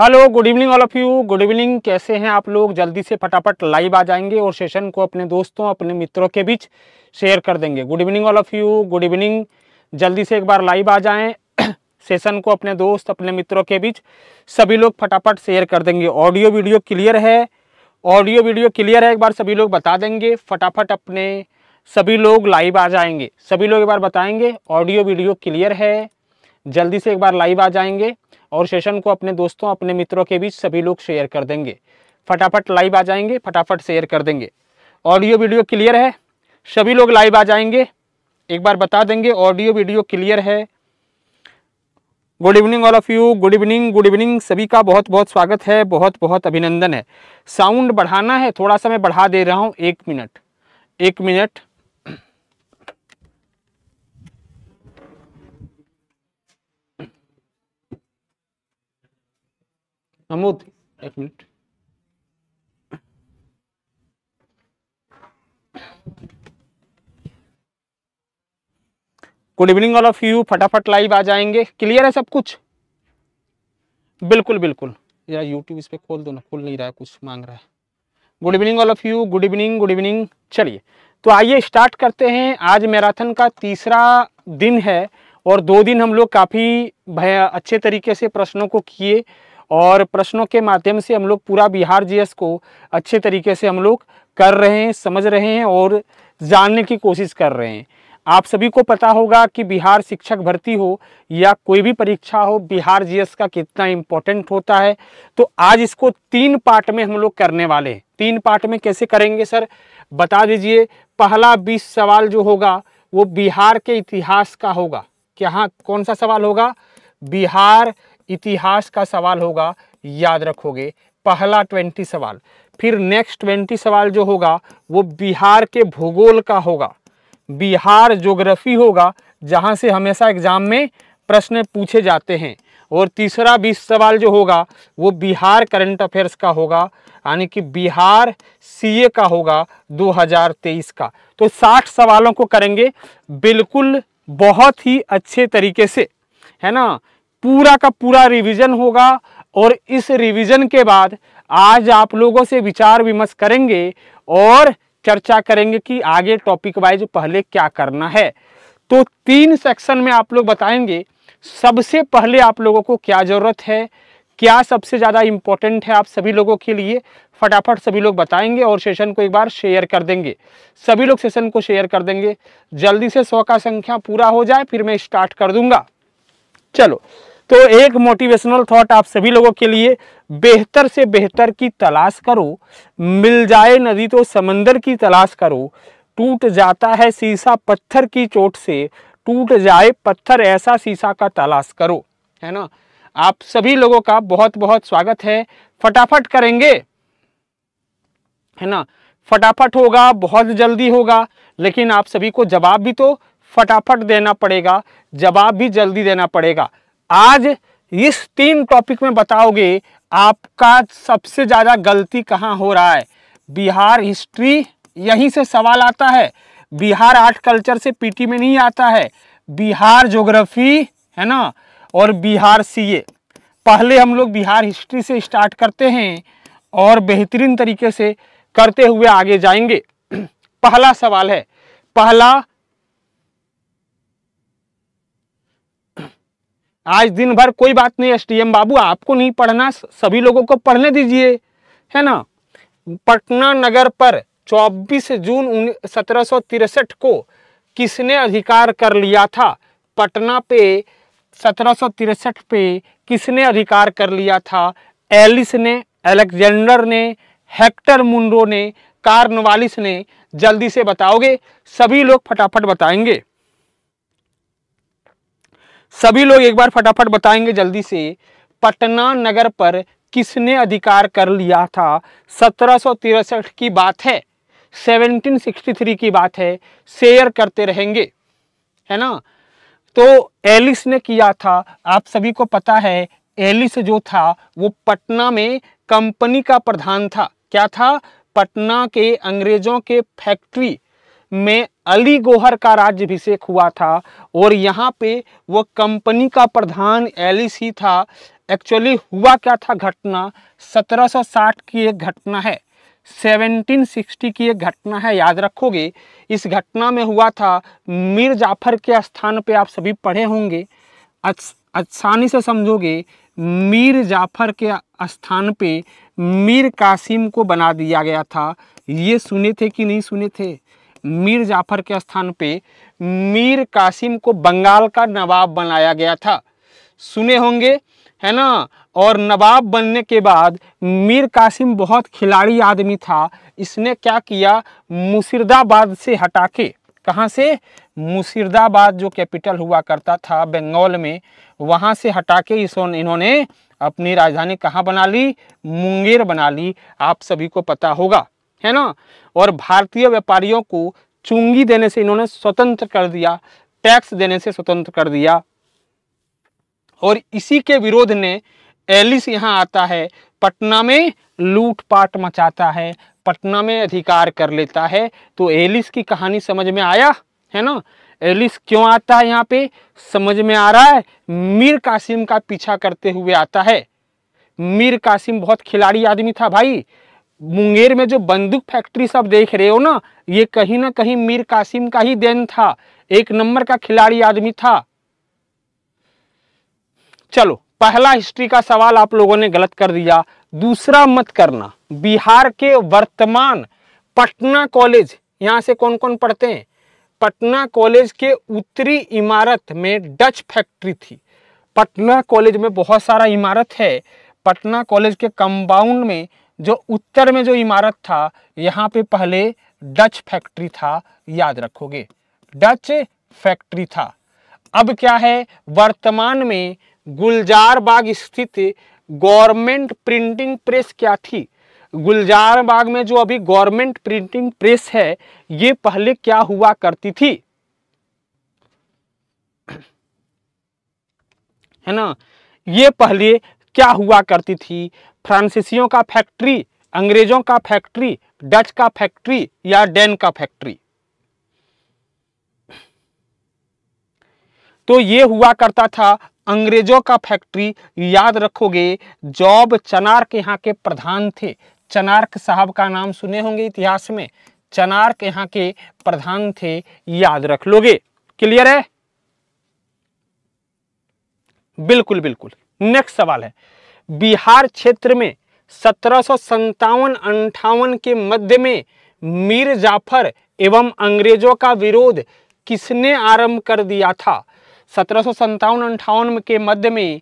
hello good evening all of you good evening कैसे हैं आप लोग जल्दी से फटाफट लाइव आ जाएंगे और सेशन को अपने दोस्तों अपने मित्रों के बीच शेयर कर देंगे good evening all of you good evening जल्दी से एक बार लाइव आ जाएं सेशन को अपने दोस्त अपने मित्रों के बीच सभी लोग फटाफट शेयर कर देंगे ऑडियो वीडियो क्लियर है ऑडियो वीडियो क्लियर है एक बार सभी लोग बता देंगे फटाफट अपने सभी लोग लाइव आ जाएंगे सभी लोग एक बार बताएंगे ऑडियो वीडियो क्लियर है जल्दी से एक बार लाइव आ जाएंगे और सेशन को अपने दोस्तों अपने मित्रों के बीच सभी लोग शेयर कर देंगे फटाफट लाइव आ जाएंगे फटाफट शेयर कर देंगे ऑडियो वीडियो क्लियर है सभी लोग लाइव आ जाएंगे एक बार बता देंगे ऑडियो वीडियो क्लियर है good evening all of you good evening good evening सभी का बहुत बहुत स्वागत है बहुत बहुत अभिनंदन है साउंड बढ़ाना है थोड़ा सा मैं बढ़ा दे रहा हूँ एक मिनट एक मिनट महमूद एक minute good evening all of you फटाफट लाइव आ जाएंगे क्लियर है सब कुछ बिल्कुल बिल्कुल या यूट्यूब इस पर खोल दो ना खोल नहीं रहा है कुछ मांग रहा है good evening all of you good evening good evening चलिए तो आइए स्टार्ट करते हैं आज मैराथन का तीसरा दिन है और दो दिन हम लोग काफ़ी अच्छे तरीके से प्रश्नों को किए और प्रश्नों के माध्यम से हम लोग पूरा बिहार जीएस को अच्छे तरीके से हम लोग कर रहे हैं समझ रहे हैं और जानने की कोशिश कर रहे हैं आप सभी को पता होगा कि बिहार शिक्षक भर्ती हो या कोई भी परीक्षा हो बिहार जीएस का कितना इम्पोर्टेंट होता है तो आज इसको तीन पार्ट में हम लोग करने वाले हैं तीन पार्ट में कैसे करेंगे सर बता दीजिए पहला बीस सवाल जो होगा वो बिहार के इतिहास का होगा क्या हाँ कौन सा सवाल होगा बिहार इतिहास का सवाल होगा याद रखोगे पहला ट्वेंटी सवाल फिर नेक्स्ट ट्वेंटी सवाल जो होगा वो बिहार के भूगोल का होगा बिहार जोग्राफी होगा जहाँ से हमेशा एग्जाम में प्रश्न पूछे जाते हैं और तीसरा बीस सवाल जो होगा वो बिहार करंट अफेयर्स का होगा यानी कि बिहार सीए का होगा 2023 का तो 60 सवालों को करेंगे बिल्कुल बहुत ही अच्छे तरीके से है ना पूरा का पूरा रिवीजन होगा और इस रिवीजन के बाद आज आप लोगों से विचार विमर्श करेंगे और चर्चा करेंगे कि आगे टॉपिक वाइज पहले क्या करना है तो तीन सेक्शन में आप लोग बताएंगे सबसे पहले आप लोगों को क्या ज़रूरत है क्या सबसे ज़्यादा इम्पोर्टेंट है आप सभी लोगों के लिए फटाफट सभी लोग बताएंगे और सेशन को एक बार शेयर कर देंगे सभी लोग सेशन को शेयर कर देंगे जल्दी से सौ का संख्या पूरा हो जाए फिर मैं स्टार्ट कर दूंगा चलो तो एक मोटिवेशनल थॉट आप सभी लोगों के लिए बेहतर से बेहतर की तलाश करो मिल जाए नदी तो समंदर की तलाश करो टूट जाता है शीशा पत्थर की चोट से टूट जाए पत्थर ऐसा शीशा का तलाश करो है ना आप सभी लोगों का बहुत बहुत स्वागत है फटाफट करेंगे है ना फटाफट होगा बहुत जल्दी होगा लेकिन आप सभी को जवाब भी तो फटाफट देना पड़ेगा जवाब भी जल्दी देना पड़ेगा आज इस तीन टॉपिक में बताओगे आपका सबसे ज़्यादा गलती कहाँ हो रहा है बिहार हिस्ट्री यहीं से सवाल आता है बिहार आर्ट कल्चर से पीटी में नहीं आता है बिहार जोग्राफी है ना और बिहार सीए पहले हम लोग बिहार हिस्ट्री से स्टार्ट करते हैं और बेहतरीन तरीके से करते हुए आगे जाएंगे पहला सवाल है पहला आज दिन भर कोई बात नहीं एस बाबू आपको नहीं पढ़ना सभी लोगों को पढ़ने दीजिए है ना पटना नगर पर 24 जून सत्रह को किसने अधिकार कर लिया था पटना पे सत्रह पे किसने अधिकार कर लिया था एलिस ने एलेक्जेंडर ने हेक्टर मुंडो ने कार्नवालिस ने जल्दी से बताओगे सभी लोग फटाफट बताएंगे सभी लोग एक बार फटाफट बताएंगे जल्दी से पटना नगर पर किसने अधिकार कर लिया था सत्रह की बात है 1763 की बात है शेयर करते रहेंगे है ना तो एलिस ने किया था आप सभी को पता है एलिस जो था वो पटना में कंपनी का प्रधान था क्या था पटना के अंग्रेजों के फैक्ट्री में अली गोहर का राज्यभिषेक हुआ था और यहाँ पे वो कंपनी का प्रधान एलिस ही था एक्चुअली हुआ क्या था घटना 1760 की एक घटना है 1760 की एक घटना है याद रखोगे इस घटना में हुआ था मीर जाफर के स्थान पे आप सभी पढ़े होंगे आसानी से समझोगे मीर जाफर के स्थान पे मीर कासिम को बना दिया गया था ये सुने थे कि नहीं सुने थे मीर जाफर के स्थान पे मीर कासिम को बंगाल का नवाब बनाया गया था सुने होंगे है ना और नवाब बनने के बाद मीर कासिम बहुत खिलाड़ी आदमी था इसने क्या किया मुसरदाबाद से हटा के कहाँ से मुसरदाबाद जो कैपिटल हुआ करता था बंगाल में वहाँ से हटा के इस इन्होंने अपनी राजधानी कहाँ बना ली मुंगेर बना ली आप सभी को पता होगा है ना और भारतीय व्यापारियों को चुंगी देने से इन्होंने स्वतंत्र कर दिया टैक्स देने से स्वतंत्र कर दिया और इसी के विरोध ने एलिस यहाँ आता है पटना में लूटपाट मचाता है पटना में अधिकार कर लेता है तो एलिस की कहानी समझ में आया है ना एलिस क्यों आता है यहाँ पे समझ में आ रहा है मीर कासिम का पीछा करते हुए आता है मीर कासिम बहुत खिलाड़ी आदमी था भाई मुंगेर में जो बंदूक फैक्ट्री सब देख रहे हो ना ये कहीं ना कहीं मीर कासिम का ही देन था एक नंबर का खिलाड़ी आदमी था चलो पहला हिस्ट्री का सवाल आप लोगों ने गलत कर दिया दूसरा मत करना बिहार के वर्तमान पटना कॉलेज यहाँ से कौन कौन पढ़ते हैं पटना कॉलेज के उत्तरी इमारत में डच फैक्ट्री थी पटना कॉलेज में बहुत सारा इमारत है पटना कॉलेज के कंपाउंड में जो उत्तर में जो इमारत था यहाँ पे पहले डच फैक्ट्री था याद रखोगे डच फैक्ट्री था अब क्या है वर्तमान में गुलजार बाग स्थित गवर्नमेंट प्रिंटिंग प्रेस क्या थी गुलजार बाग में जो अभी गवर्नमेंट प्रिंटिंग प्रेस है ये पहले क्या हुआ करती थी है ना ये पहले क्या हुआ करती थी फ्रांसीसियों का फैक्ट्री अंग्रेजों का फैक्ट्री डच का फैक्ट्री या डेन का फैक्ट्री तो ये हुआ करता था अंग्रेजों का फैक्ट्री याद रखोगे जॉब चनार्क यहाँ के प्रधान थे चनार्क साहब का नाम सुने होंगे इतिहास में चनार्क यहाँ के प्रधान थे याद रख लोगे क्लियर है बिल्कुल बिल्कुल नेक्स्ट सवाल है बिहार क्षेत्र में सत्रह सौ अंठावन के मध्य में मीर जाफर एवं अंग्रेजों का विरोध किसने आरंभ कर दिया था सत्रह सौ अंठावन के मध्य में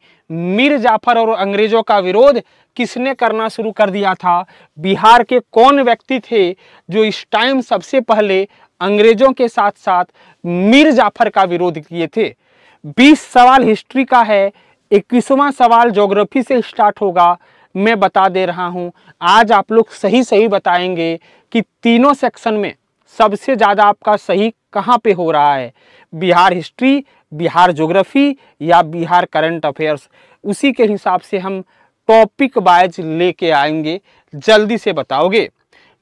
मीर जाफर और अंग्रेजों का विरोध किसने करना शुरू कर दिया था बिहार के कौन व्यक्ति थे जो इस टाइम सबसे पहले अंग्रेजों के साथ साथ मीर जाफर का विरोध किए थे 20 सवाल हिस्ट्री का है इक्कीसवां सवाल जोग्राफी से स्टार्ट होगा मैं बता दे रहा हूँ आज आप लोग सही सही बताएंगे कि तीनों सेक्शन में सबसे ज़्यादा आपका सही कहाँ पे हो रहा है बिहार हिस्ट्री बिहार ज्योग्राफी या बिहार करंट अफेयर्स उसी के हिसाब से हम टॉपिक वाइज लेके आएंगे जल्दी से बताओगे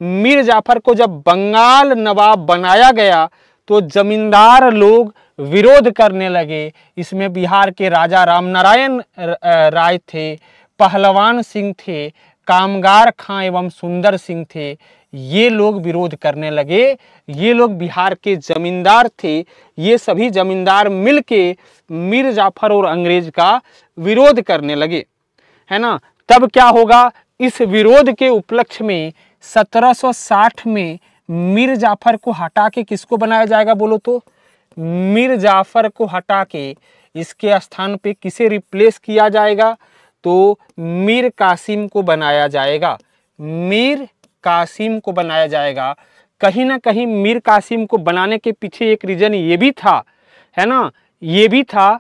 मीर जाफर को जब बंगाल नवाब बनाया गया तो जमींदार लोग विरोध करने लगे इसमें बिहार के राजा रामनारायण राय थे पहलवान सिंह थे कामगार खां एवं सुंदर सिंह थे ये लोग विरोध करने लगे ये लोग बिहार के जमींदार थे ये सभी जमींदार मिलके मीर जाफर और अंग्रेज का विरोध करने लगे है ना तब क्या होगा इस विरोध के उपलक्ष्य में 1760 में मीर जाफर को हटा के किसको बनाया जाएगा बोलो तो मीर जाफ़र को हटा के इसके स्थान पे किसे रिप्लेस किया जाएगा तो मीर कासिम को बनाया जाएगा मीर कासिम को बनाया जाएगा कहीं ना कहीं मीर कासिम को बनाने के पीछे एक रीज़न ये भी था है ना ये भी था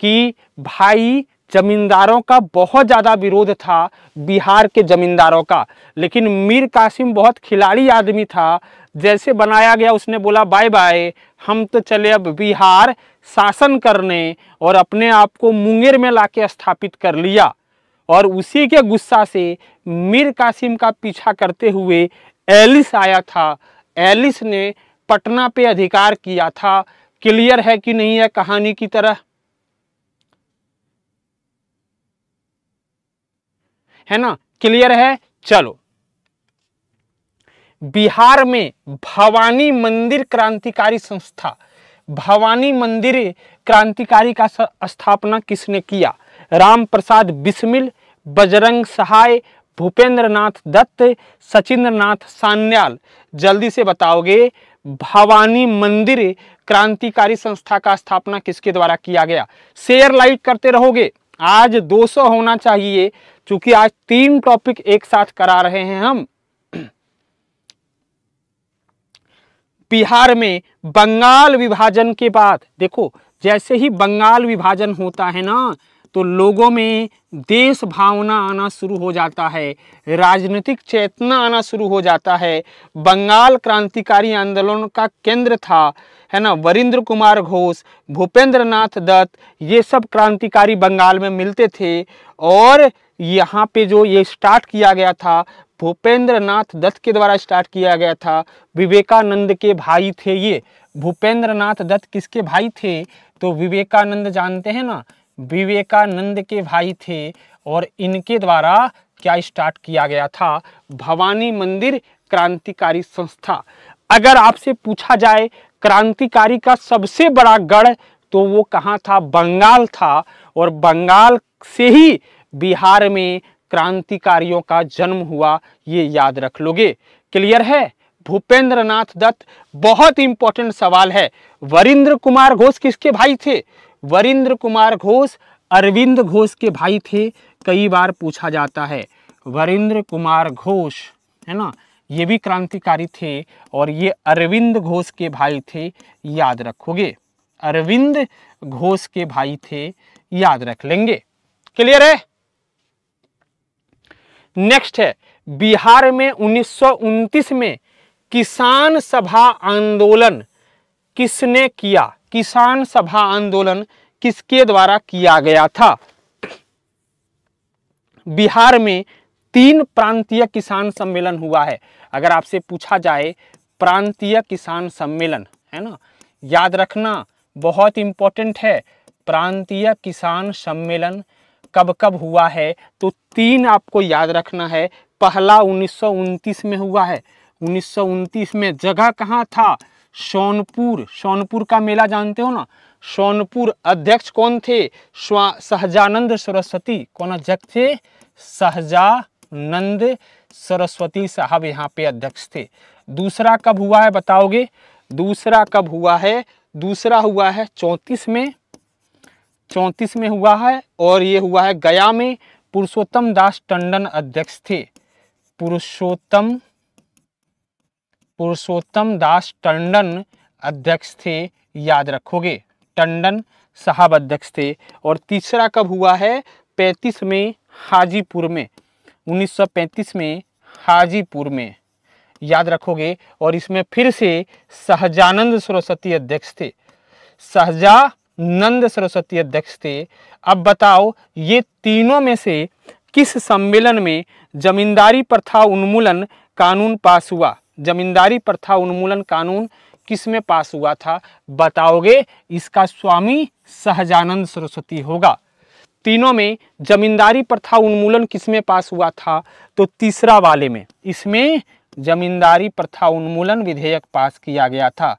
कि भाई जमींदारों का बहुत ज़्यादा विरोध था बिहार के जमींदारों का लेकिन मीर कासिम बहुत खिलाड़ी आदमी था जैसे बनाया गया उसने बोला बाय बाय हम तो चले अब बिहार शासन करने और अपने आप को मुंगेर में लाके स्थापित कर लिया और उसी के गुस्सा से मीर कासिम का पीछा करते हुए एलिस आया था एलिस ने पटना पे अधिकार किया था क्लियर है कि नहीं है कहानी की तरह है ना क्लियर है चलो बिहार में भवानी मंदिर क्रांतिकारी संस्था भवानी मंदिर क्रांतिकारी का स्थापना किसने किया राम प्रसाद बिस्मिल बजरंग सहाय भूपेंद्र नाथ दत्त सचिंद्र नाथ सान्याल जल्दी से बताओगे भवानी मंदिर क्रांतिकारी संस्था का स्थापना किसके द्वारा किया गया शेयर लाइक करते रहोगे आज 200 होना चाहिए क्योंकि आज तीन टॉपिक एक साथ करा रहे हैं हम बिहार में बंगाल विभाजन के बाद देखो जैसे ही बंगाल विभाजन होता है ना तो लोगों में देश भावना आना शुरू हो जाता है राजनीतिक चेतना आना शुरू हो जाता है बंगाल क्रांतिकारी आंदोलन का केंद्र था है ना वरिंद्र कुमार घोष भूपेंद्र नाथ दत्त ये सब क्रांतिकारी बंगाल में मिलते थे और यहाँ पे जो ये स्टार्ट किया गया था भूपेंद्र नाथ दत्त के द्वारा स्टार्ट किया गया था विवेकानंद के भाई थे ये भूपेंद्र नाथ दत्त किसके भाई थे तो विवेकानंद जानते हैं ना विवेकानंद के भाई थे और इनके द्वारा क्या स्टार्ट किया गया था भवानी मंदिर क्रांतिकारी संस्था अगर आपसे पूछा जाए क्रांतिकारी का सबसे बड़ा गढ़ तो वो कहाँ था बंगाल था और बंगाल से ही बिहार में क्रांतिकारियों का जन्म हुआ ये याद रख लोगे क्लियर है भूपेंद्र नाथ दत्त बहुत इंपॉर्टेंट सवाल है वरिंद्र कुमार घोष किसके भाई थे वरिंद्र कुमार घोष अरविंद घोष के भाई थे कई बार पूछा जाता है वरिंद्र कुमार घोष है ना ये भी क्रांतिकारी थे और ये अरविंद घोष के भाई थे याद रखोगे अरविंद घोष के भाई थे याद रख लेंगे क्लियर है नेक्स्ट है बिहार में उन्नीस में किसान सभा आंदोलन किसने किया किसान सभा आंदोलन किसके द्वारा किया गया था बिहार में तीन प्रांतीय किसान सम्मेलन हुआ है अगर आपसे पूछा जाए प्रांतीय किसान सम्मेलन है ना याद रखना बहुत इंपॉर्टेंट है प्रांतीय किसान सम्मेलन कब कब हुआ है तो तीन आपको याद रखना है पहला उन्नीस में हुआ है उन्नीस में जगह कहाँ था सोनपुर सोनपुर का मेला जानते हो ना सोनपुर अध्यक्ष कौन थे सहजानंद सरस्वती कौन अध्यक्ष थे सहजानंद सरस्वती साहब यहाँ पे अध्यक्ष थे दूसरा कब हुआ है बताओगे दूसरा कब हुआ है दूसरा हुआ है चौंतीस में चौंतीस में हुआ है और ये हुआ है गया में पुरुषोत्तम दास टंडन अध्यक्ष थे पुरुषोत्तम पुरुषोत्तम दास टंडन अध्यक्ष थे याद रखोगे टंडन साहब अध्यक्ष थे और तीसरा कब हुआ है 35 में हाजीपुर में 1935 में हाजीपुर में याद रखोगे और इसमें फिर से सहजानंद सरस्वती अध्यक्ष थे सहजा नंद सरस्वती अध्यक्ष थे अब बताओ ये तीनों में से किस सम्मेलन में जमींदारी प्रथा उन्मूलन कानून पास हुआ जमींदारी प्रथा उन्मूलन कानून किस में पास हुआ था बताओगे इसका स्वामी सहजानंद सरस्वती होगा तीनों में जमींदारी प्रथा उन्मूलन किस में पास हुआ था तो तीसरा वाले में इसमें जमींदारी प्रथा उन्मूलन विधेयक पास किया गया था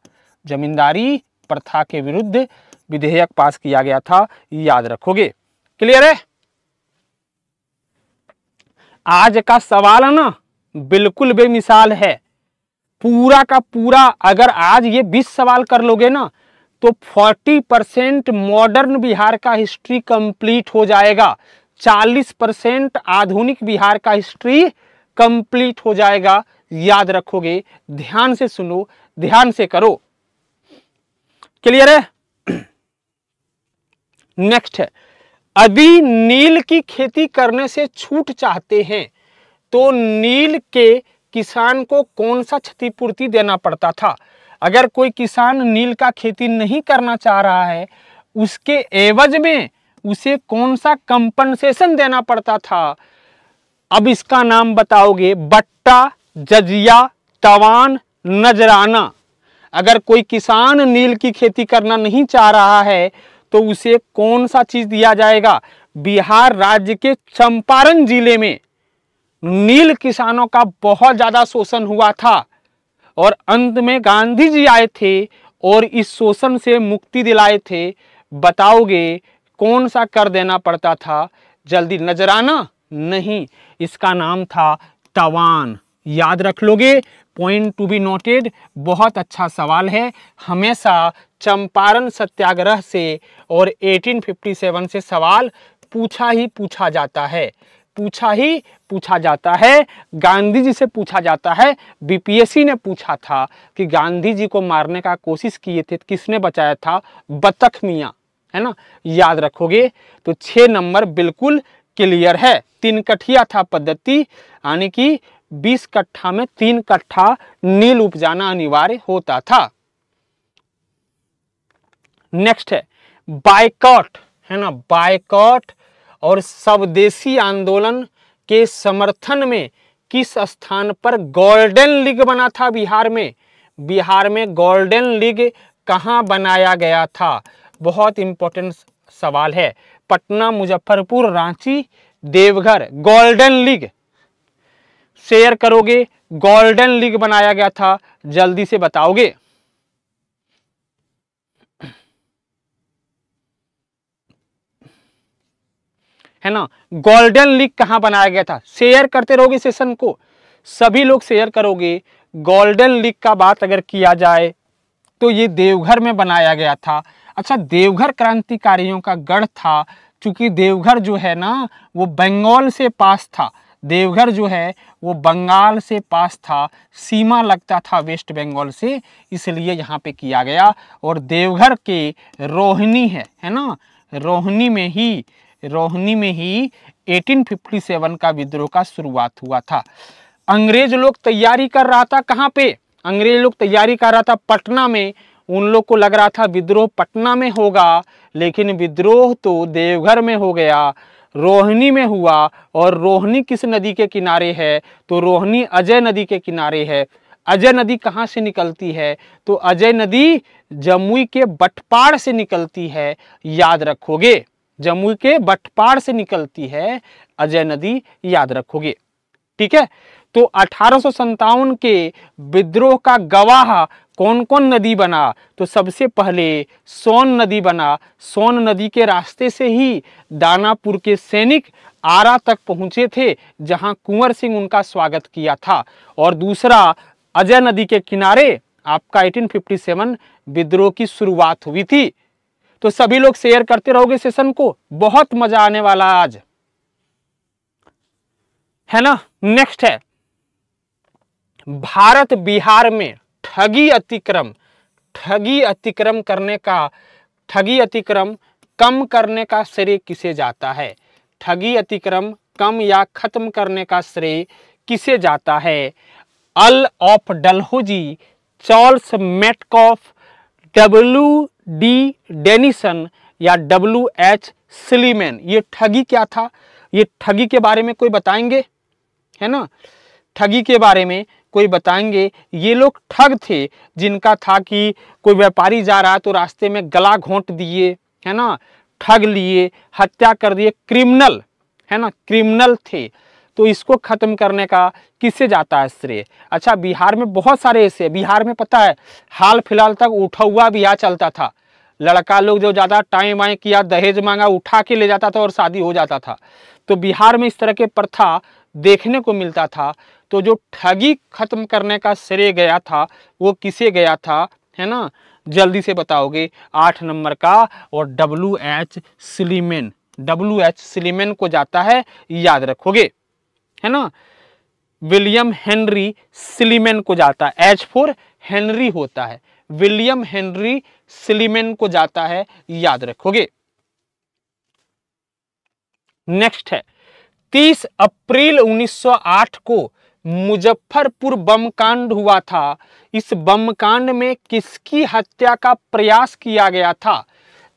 जमींदारी प्रथा के विरुद्ध विधेयक पास किया गया था याद रखोगे क्लियर है आज का सवाल ना बिल्कुल बेमिसाल है पूरा का पूरा अगर आज ये 20 सवाल कर लोगे ना तो 40 परसेंट मॉडर्न बिहार का हिस्ट्री कंप्लीट हो जाएगा 40 परसेंट आधुनिक बिहार का हिस्ट्री कंप्लीट हो जाएगा याद रखोगे ध्यान से सुनो ध्यान से करो क्लियर है नेक्स्ट है अभी नील की खेती करने से छूट चाहते हैं तो नील के किसान को कौन सा क्षतिपूर्ति देना पड़ता था अगर कोई किसान नील का खेती नहीं करना चाह रहा है उसके एवज में उसे कौन सा कंपनसेशन देना पड़ता था अब इसका नाम बताओगे बट्टा जजिया तवान नजराना अगर कोई किसान नील की खेती करना नहीं चाह रहा है तो उसे कौन सा चीज दिया जाएगा बिहार राज्य के चंपारण जिले में नील किसानों का बहुत ज़्यादा शोषण हुआ था और अंत में गांधी जी आए थे और इस शोषण से मुक्ति दिलाए थे बताओगे कौन सा कर देना पड़ता था जल्दी नजराना नहीं इसका नाम था तवान याद रख लोगे पॉइंट टू बी नोटेड बहुत अच्छा सवाल है हमेशा चंपारण सत्याग्रह से और 1857 से सवाल पूछा ही पूछा जाता है पूछा ही पूछा जाता है गांधी जी से पूछा जाता है बीपीएससी ने पूछा था कि गांधी जी को मारने का कोशिश किए थे किसने बचाया था बतख मियाँ है ना याद रखोगे तो छः नंबर बिल्कुल क्लियर है तीन कठिया था पद्धति यानी कि बीस कट्ठा में तीन कट्ठा नील उपजाना अनिवार्य होता था नेक्स्ट है बाइकॉट है ना बाइकॉट और स्वदेशी आंदोलन के समर्थन में किस स्थान पर गोल्डन लीग बना था बिहार में बिहार में गोल्डन लीग कहाँ बनाया गया था बहुत इंपॉर्टेंट सवाल है Patna Muzaffarpur Ranchi Deoghar golden league share करोगे गोल्डन लीग बनाया गया था जल्दी से बताओगे है ना गोल्डन लीग कहां बनाया गया था शेयर करते रहोगे सेशन को सभी लोग शेयर करोगे गोल्डन लीग का बात अगर किया जाए तो ये देवघर में बनाया गया था अच्छा देवघर क्रांतिकारियों का गढ़ था क्योंकि देवघर जो है ना वो बंगाल से पास था देवघर जो है वो बंगाल से पास था सीमा लगता था वेस्ट बंगाल से इसलिए यहाँ पे किया गया और देवघर के रोहिणी है है ना रोहिणी में ही रोहिणी में ही 1857 का विद्रोह का शुरुआत हुआ था अंग्रेज लोग तैयारी कर रहा था कहाँ पे अंग्रेज लोग तैयारी कर रहा था पटना में उन लोग को लग रहा था विद्रोह पटना में होगा लेकिन विद्रोह तो देवघर में हो गया रोहिणी में हुआ और रोहिणी किस नदी के किनारे है तो रोहिणी अजय नदी के किनारे है अजय नदी कहाँ से निकलती है तो अजय नदी जमुई के बटपाड़ से निकलती है याद रखोगे जमुई के बटपाड़ से निकलती है अजय नदी याद रखोगे ठीक है तो अठारह के विद्रोह का गवाह कौन कौन नदी बना तो सबसे पहले सोन नदी बना सोन नदी के रास्ते से ही दानापुर के सैनिक आरा तक पहुंचे थे जहां कुंवर सिंह उनका स्वागत किया था और दूसरा अजय नदी के किनारे आपका 1857 विद्रोह की शुरुआत हुई थी तो सभी लोग शेयर करते रहोगे सेशन को बहुत मजा आने वाला आज है ना नेक्स्ट है भारत बिहार में ठगी अतिक्रम ठगी अतिक्रम करने का ठगी अतिक्रम कम करने का श्रेय किसे जाता है ठगी अतिक्रम कम या खत्म करने का श्रेय किसे जाता है Earl of Dalhousie Charles Metcalfe W D Denison या डब्ल्यू एच सिलीमैन ये ठगी क्या था ये ठगी के बारे में कोई बताएंगे है ना ठगी के बारे में कोई बताएंगे ये लोग ठग थे जिनका था कि कोई व्यापारी जा रहा तो रास्ते में गला घोंट दिए है ना ठग लिए हत्या कर दिए क्रिमिनल है ना क्रिमिनल थे तो इसको ख़त्म करने का किससे जाता है श्रेय अच्छा बिहार में बहुत सारे ऐसे बिहार में पता है हाल फिलहाल तक उठा हुआ बिहार चलता था लड़का लोग जो ज़्यादा टाइम आए किया दहेज मांगा उठा के ले जाता था और शादी हो जाता था तो बिहार में इस तरह के प्रथा देखने को मिलता था तो जो ठगी खत्म करने का श्रेय गया था वो किसे गया था है ना जल्दी से बताओगे आठ नंबर का और W H Sleeman W H Sleeman को जाता है याद रखोगे है ना विलियम हेनरी सिलीमेन को जाता है एच फोर हेनरी होता है विलियम हेनरी सिलीमेन को जाता है याद रखोगे नेक्स्ट है 30 अप्रैल 1908 को मुजफ्फरपुर बम कांड हुआ था इस बम कांड में किसकी हत्या का प्रयास किया गया था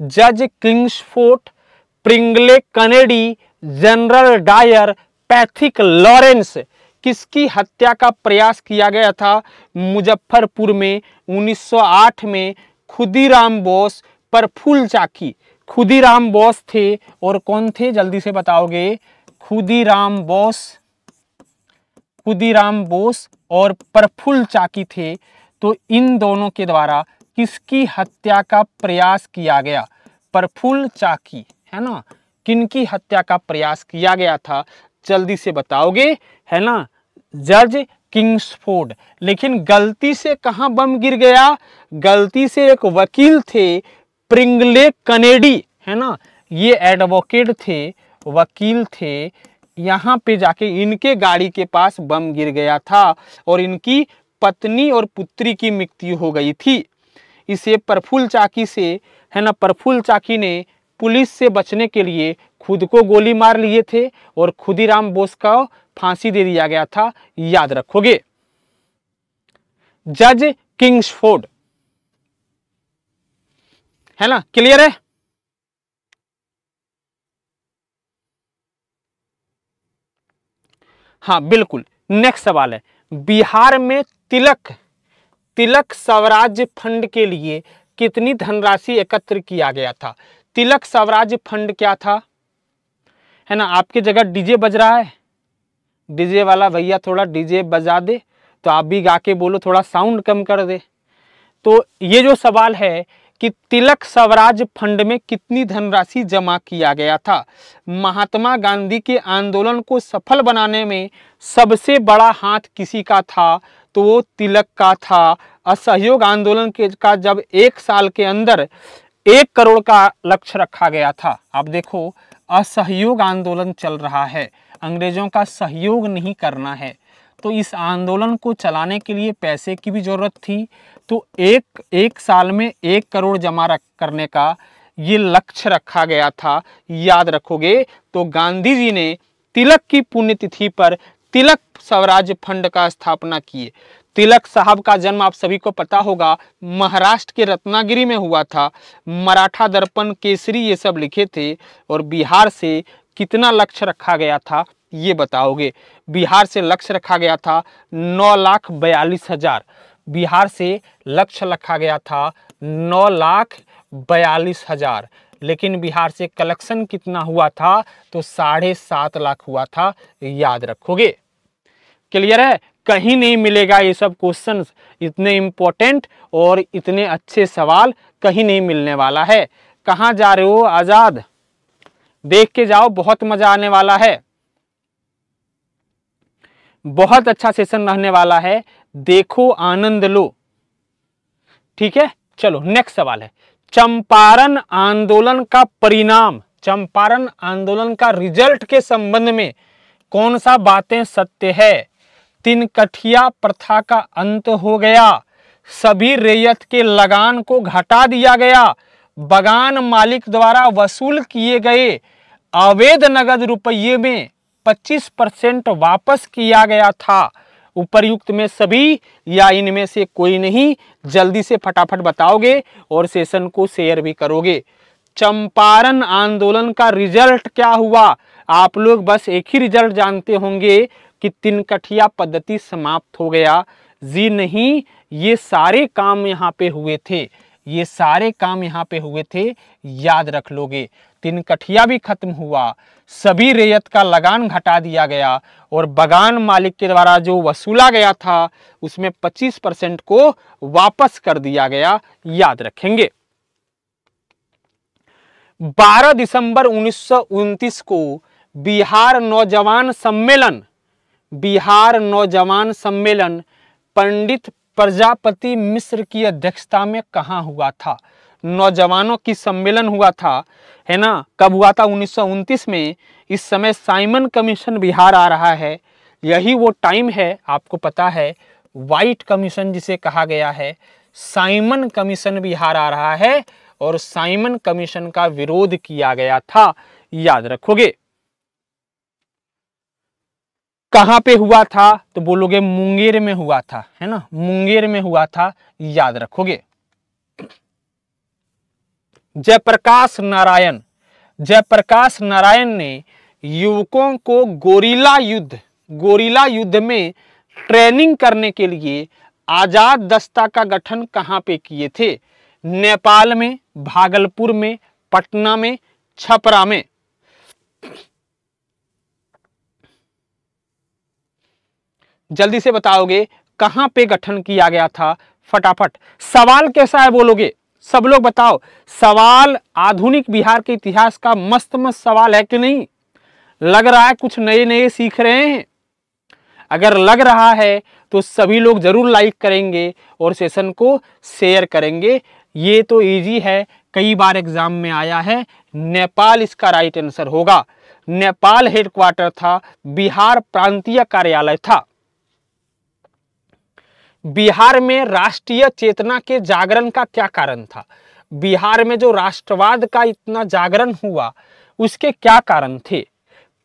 जज Kingsford Pringle Kennedy General Dyer Pethick Lawrence किसकी हत्या का प्रयास किया गया था मुजफ्फरपुर में 1908 में खुदीराम बोस पर फूल चाकी खुदीराम बोस थे और कौन थे जल्दी से बताओगे खुदीराम बोस खुदीराम बोस और प्रफुल्ल चाकी थे तो इन दोनों के द्वारा किसकी हत्या का प्रयास किया गया प्रफुल्ल चाकी है ना किनकी हत्या का प्रयास किया गया था जल्दी से बताओगे है ना जज किंग्सफोर्ड लेकिन गलती से कहाँ बम गिर गया गलती से एक वकील थे प्रिंगले कनेडी है ना ये एडवोकेट थे वकील थे यहाँ पे जाके इनके गाड़ी के पास बम गिर गया था और इनकी पत्नी और पुत्री की मृत्यु हो गई थी इसे प्रफुल्ल चाकी से है ना प्रफुल्ल चाकी ने पुलिस से बचने के लिए खुद को गोली मार लिए थे और खुदीराम बोस का फांसी दे दिया गया था याद रखोगे जज किंग्सफोर्ड है ना क्लियर है हाँ बिल्कुल नेक्स्ट सवाल है बिहार में तिलक तिलक स्वराज्य फंड के लिए कितनी धनराशि एकत्र किया गया था तिलक स्वराज्य फंड क्या था है ना आपकी जगह डीजे बज रहा है डीजे वाला भैया थोड़ा डीजे बजा दे तो आप भी गा के बोलो थोड़ा साउंड कम कर दे तो ये जो सवाल है कि तिलक स्वराज फंड में कितनी धनराशि जमा किया गया था महात्मा गांधी के आंदोलन को सफल बनाने में सबसे बड़ा हाथ किसी का था तो वो तिलक का था असहयोग आंदोलन के का जब एक साल के अंदर एक करोड़ का लक्ष्य रखा गया था आप देखो असहयोग आंदोलन चल रहा है अंग्रेजों का सहयोग नहीं करना है तो इस आंदोलन को चलाने के लिए पैसे की भी ज़रूरत थी तो एक एक साल में एक करोड़ जमा रख करने का ये लक्ष्य रखा गया था याद रखोगे तो गांधी जी ने तिलक की पुण्यतिथि पर तिलक स्वराज्य फंड का स्थापना किए तिलक साहब का जन्म आप सभी को पता होगा महाराष्ट्र के रत्नागिरी में हुआ था मराठा दर्पण केसरी ये सब लिखे थे और बिहार से कितना लक्ष्य रखा गया था ये बताओगे बिहार से लक्ष्य रखा गया था नौ लाख बयालीस हजार बिहार से लक्ष्य रखा गया था नौ लाख बयालीस हज़ार लेकिन बिहार से कलेक्शन कितना हुआ था तो साढ़े सात लाख हुआ था याद रखोगे क्लियर है कहीं नहीं मिलेगा ये सब क्वेश्चन इतने इम्पोर्टेंट और इतने अच्छे सवाल कहीं नहीं मिलने वाला है कहाँ जा रहे हो आज़ाद देख के जाओ बहुत मज़ा आने वाला है बहुत अच्छा सेशन रहने वाला है देखो आनंद लो ठीक है चलो नेक्स्ट सवाल है चंपारण आंदोलन का परिणाम चंपारण आंदोलन का रिजल्ट के संबंध में कौन सा बातें सत्य है तीन कठिया प्रथा का अंत हो गया सभी रेयत के लगान को घटा दिया गया बगान मालिक द्वारा वसूल किए गए अवैध नगद रुपये में 25 परसेंट वापस किया गया था उपरयुक्त में सभी या इनमें से कोई नहीं जल्दी से फटाफट बताओगे और सेशन को शेयर भी करोगे चंपारण आंदोलन का रिजल्ट क्या हुआ आप लोग बस एक ही रिजल्ट जानते होंगे कि कठिया पद्धति समाप्त हो गया जी नहीं ये सारे काम यहाँ पे हुए थे ये सारे काम यहाँ पे हुए थे याद रख लोगे तिनकठिया भी खत्म हुआ सभी रेयत का लगान घटा दिया गया और बगान मालिक के द्वारा जो वसूला गया था उसमें 25 परसेंट को वापस कर दिया गया याद रखेंगे 12 दिसंबर उन्नीस को बिहार नौजवान सम्मेलन बिहार नौजवान सम्मेलन पंडित प्रजापति मिश्र की अध्यक्षता में कहा हुआ था नौजवानों की सम्मेलन हुआ था है ना कब हुआ था उन्नीस में इस समय साइमन कमीशन बिहार आ रहा है यही वो टाइम है आपको पता है वाइट कमीशन जिसे कहा गया है साइमन कमीशन बिहार आ रहा है और साइमन कमीशन का विरोध किया गया था याद रखोगे कहां पे हुआ था तो बोलोगे मुंगेर में हुआ था है ना मुंगेर में हुआ था याद रखोगे जयप्रकाश नारायण जयप्रकाश नारायण ने युवकों को गोरिला युद्ध गोरिला युद्ध में ट्रेनिंग करने के लिए आज़ाद दस्ता का गठन कहाँ पे किए थे नेपाल में भागलपुर में पटना में छपरा में जल्दी से बताओगे कहाँ पे गठन किया गया था फटाफट सवाल कैसा है बोलोगे सब लोग बताओ सवाल आधुनिक बिहार के इतिहास का मस्त मस्त सवाल है कि नहीं लग रहा है कुछ नए नए सीख रहे हैं अगर लग रहा है तो सभी लोग ज़रूर लाइक करेंगे और सेशन को शेयर करेंगे ये तो इजी है कई बार एग्ज़ाम में आया है नेपाल इसका राइट आंसर होगा नेपाल हेडक्वार्टर था बिहार प्रांतीय कार्यालय था बिहार में राष्ट्रीय चेतना के जागरण का क्या कारण था बिहार में जो राष्ट्रवाद का इतना जागरण हुआ उसके क्या कारण थे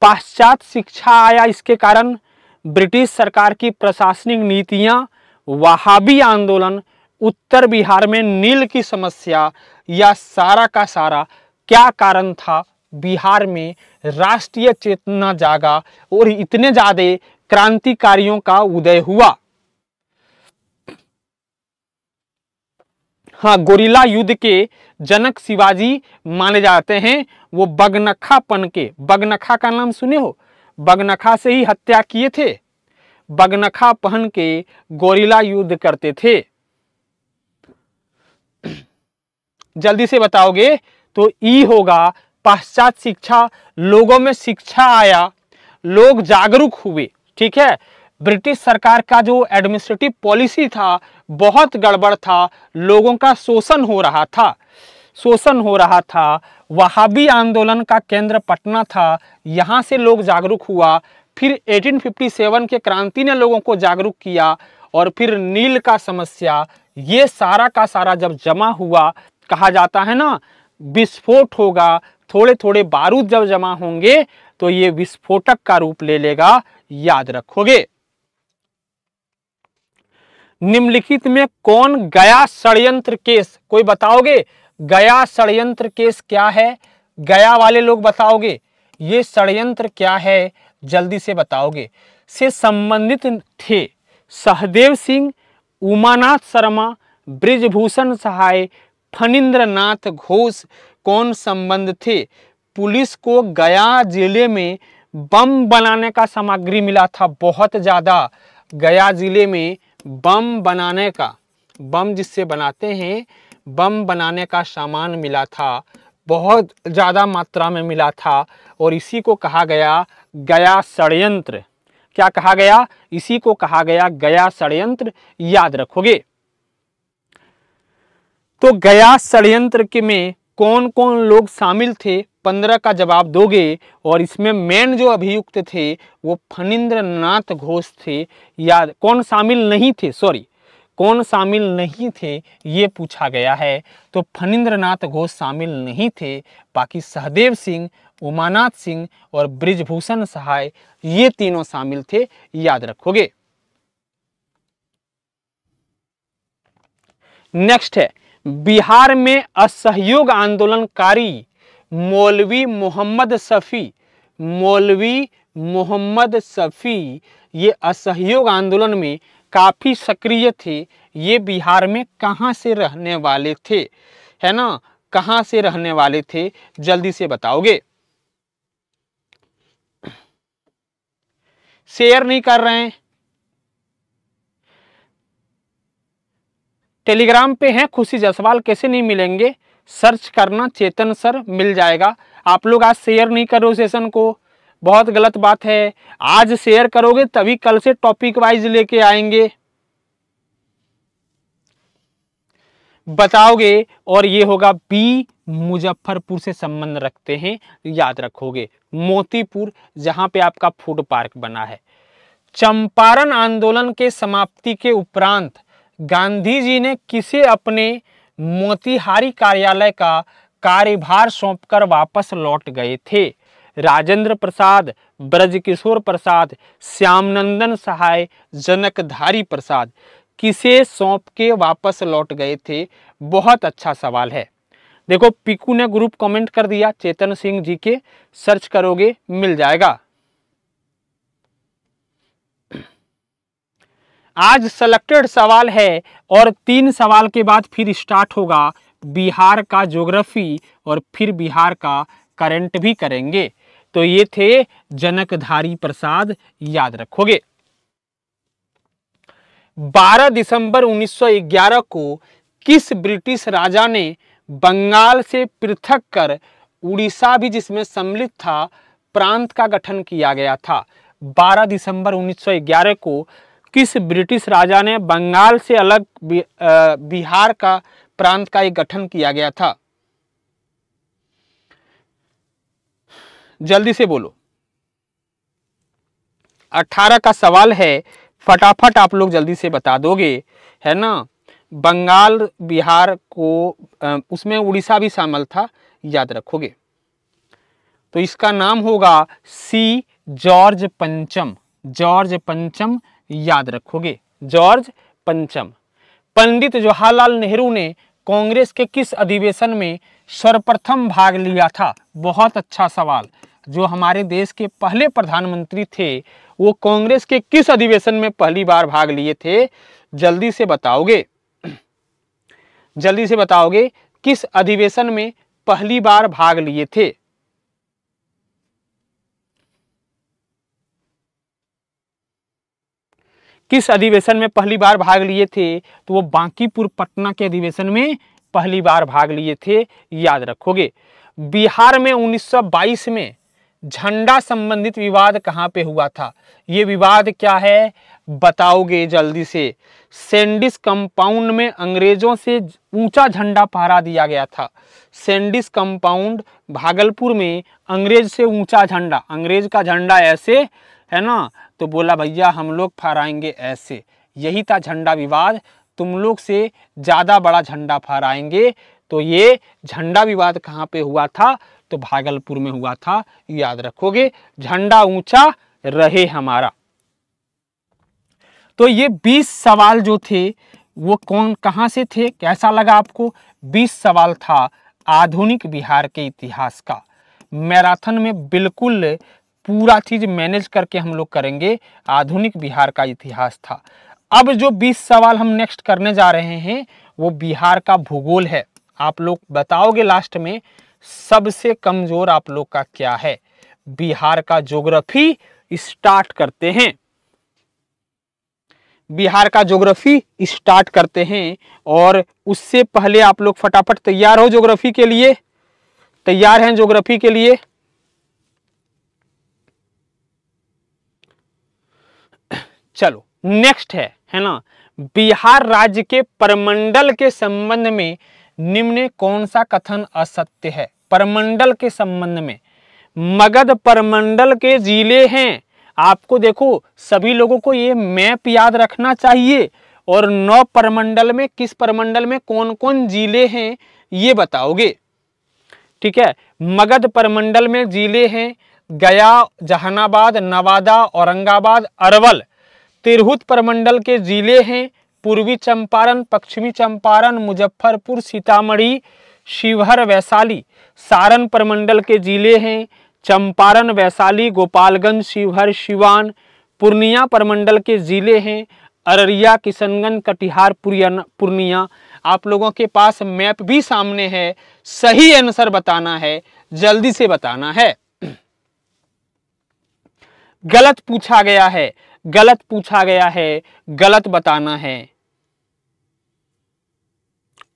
पाश्चात्य शिक्षा आया इसके कारण ब्रिटिश सरकार की प्रशासनिक नीतियाँ वहाबी आंदोलन उत्तर बिहार में नील की समस्या या सारा का सारा क्या कारण था बिहार में राष्ट्रीय चेतना जागा और इतने ज़्यादा क्रांतिकारियों का उदय हुआ हाँ गोरिल्ला युद्ध के जनक शिवाजी माने जाते हैं वो बगनखा पन के बगनखा का नाम सुने हो बगनखा से ही हत्या किए थे बगनखा पहन के गोरिल्ला युद्ध करते थे जल्दी से बताओगे तो ई होगा पाश्चात्य शिक्षा लोगों में शिक्षा आया लोग जागरूक हुए ठीक है ब्रिटिश सरकार का जो एडमिनिस्ट्रेटिव पॉलिसी था बहुत गड़बड़ था लोगों का शोषण हो रहा था शोषण हो रहा था वहाबी आंदोलन का केंद्र पटना था यहाँ से लोग जागरूक हुआ फिर 1857 के क्रांति ने लोगों को जागरूक किया और फिर नील का समस्या ये सारा का सारा जब जमा हुआ कहा जाता है ना विस्फोट होगा थोड़े थोड़े बारूद जब जमा होंगे तो ये विस्फोटक का रूप ले लेगा याद रखोगे निम्नलिखित में कौन गया षडयंत्र केस कोई बताओगे गया षडयंत्र केस क्या है गया वाले लोग बताओगे ये षडयंत्र क्या है जल्दी से बताओगे से संबंधित थे सहदेव सिंह उमानाथ शर्मा ब्रिजभूषण सहाय फनिंद्र घोष कौन संबंध थे पुलिस को गया जिले में बम बनाने का सामग्री मिला था बहुत ज़्यादा गया जिले में बम बनाने का बम जिससे बनाते हैं बम बनाने का सामान मिला था बहुत ज़्यादा मात्रा में मिला था और इसी को कहा गया गया षडयंत्र क्या कहा गया इसी को कहा गया गया षडयंत्र याद रखोगे तो गया षडयंत्र के में कौन कौन लोग शामिल थे पंद्रह का जवाब दोगे और इसमें मेन जो अभियुक्त थे वो फनिंद्र नाथ घोष थे या कौन शामिल नहीं थे सॉरी कौन शामिल नहीं थे ये पूछा गया है तो फनिंद्र नाथ घोष शामिल नहीं थे बाकी सहदेव सिंह उमानाथ सिंह और ब्रिजभूषण सहाय ये तीनों शामिल थे याद रखोगे नेक्स्ट है बिहार में असहयोग आंदोलनकारी मौलवी मोहम्मद शफ़ी मौलवी मोहम्मद शफ़ी ये असहयोग आंदोलन में काफ़ी सक्रिय थे ये बिहार में कहाँ से रहने वाले थे है ना कहाँ से रहने वाले थे जल्दी से बताओगे शेयर नहीं कर रहे हैं टेलीग्राम पे हैं खुशी जसवाल कैसे नहीं मिलेंगे सर्च करना चेतन सर मिल जाएगा आप लोग आज शेयर नहीं करो सेशन को बहुत गलत बात है आज शेयर करोगे तभी कल से टॉपिक वाइज लेके आएंगे बताओगे और ये होगा बी मुजफ्फरपुर से संबंध रखते हैं याद रखोगे मोतीपुर जहां पे आपका फूड पार्क बना है चंपारण आंदोलन के समाप्ति के उपरांत गांधी जी ने किसे अपने मोतिहारी कार्यालय का कार्यभार सौंपकर वापस लौट गए थे राजेंद्र प्रसाद ब्रजकिशोर प्रसाद श्यामनंदन सहाय जनकधारी प्रसाद किसे सौंप के वापस लौट गए थे बहुत अच्छा सवाल है देखो पिकू ने ग्रुप कमेंट कर दिया चेतन सिंह जी के सर्च करोगे मिल जाएगा आज सेलेक्टेड सवाल है और तीन सवाल के बाद फिर स्टार्ट होगा बिहार का ज्योग्राफी और फिर बिहार का करंट भी करेंगे तो ये थे जनकधारी प्रसाद याद रखोगे 12 दिसंबर 1911 को किस ब्रिटिश राजा ने बंगाल से पृथक कर उड़ीसा भी जिसमें सम्मिलित था प्रांत का गठन किया गया था 12 दिसंबर 1911 को किस ब्रिटिश राजा ने बंगाल से अलग बिहार का प्रांत का एक गठन किया गया था जल्दी से बोलो अठारह का सवाल है फटाफट आप लोग जल्दी से बता दोगे है ना बंगाल बिहार को उसमें उड़ीसा भी शामिल था याद रखोगे तो इसका नाम होगा सी जॉर्ज पंचम जॉर्ज पंचम याद रखोगे जॉर्ज पंचम पंडित जवाहरलाल नेहरू ने कांग्रेस के किस अधिवेशन में सर्वप्रथम भाग लिया था बहुत अच्छा सवाल जो हमारे देश के पहले प्रधानमंत्री थे वो कांग्रेस के किस अधिवेशन में पहली बार भाग लिए थे जल्दी से बताओगे जल्दी से बताओगे किस अधिवेशन में पहली बार भाग लिए थे किस अधिवेशन में पहली बार भाग लिए थे तो वो बांकीपुर पटना के अधिवेशन में पहली बार भाग लिए थे याद रखोगे बिहार में 1922 में झंडा संबंधित विवाद कहाँ पे हुआ था ये विवाद क्या है बताओगे जल्दी से सेंडिस कंपाउंड में अंग्रेजों से ऊंचा झंडा पहरा दिया गया था सेंडिस कंपाउंड भागलपुर में अंग्रेज से ऊंचा झंडा अंग्रेज का झंडा ऐसे है ना तो बोला भैया हम लोग फहराएंगे ऐसे यही था झंडा विवाद तुम लोग से ज़्यादा बड़ा झंडा फहराएंगे तो ये झंडा विवाद कहाँ पे हुआ था तो भागलपुर में हुआ था याद रखोगे झंडा ऊंचा रहे हमारा तो ये 20 सवाल जो थे वो कौन कहाँ से थे कैसा लगा आपको 20 सवाल था आधुनिक बिहार के इतिहास का मैराथन में बिल्कुल पूरा चीज़ मैनेज करके हम लोग करेंगे आधुनिक बिहार का इतिहास था अब जो 20 सवाल हम नेक्स्ट करने जा रहे हैं वो बिहार का भूगोल है आप लोग बताओगे लास्ट में सबसे कमज़ोर आप लोग का क्या है बिहार का ज्योग्राफी स्टार्ट करते हैं बिहार का ज्योग्राफी स्टार्ट करते हैं और उससे पहले आप लोग फटाफट तैयार हो ज्योग्राफी के लिए तैयार हैं ज्योग्राफी के लिए चलो नेक्स्ट है है ना बिहार राज्य के परमंडल के संबंध में निम्न कौन सा कथन असत्य है परमंडल के संबंध में मगध परमंडल के जिले हैं आपको देखो सभी लोगों को ये मैप याद रखना चाहिए और नौ परमंडल में किस परमंडल में कौन कौन जिले हैं ये बताओगे ठीक है मगध परमंडल में जिले हैं गया जहानाबाद नवादा औरंगाबाद अरवल तिरहुत प्रमंडल के ज़िले हैं पूर्वी चंपारण पश्चिमी चंपारण मुजफ्फरपुर सीतामढ़ी शिवहर वैशाली सारण प्रमंडल के ज़िले हैं चंपारण वैशाली गोपालगंज शिवहर शिवान पूर्णिया प्रमंडल के ज़िले हैं अररिया किशनगंज कटिहार पूर्णिया आप लोगों के पास मैप भी सामने है सही आंसर बताना है जल्दी से बताना है गलत पूछा गया है गलत पूछा गया है गलत बताना है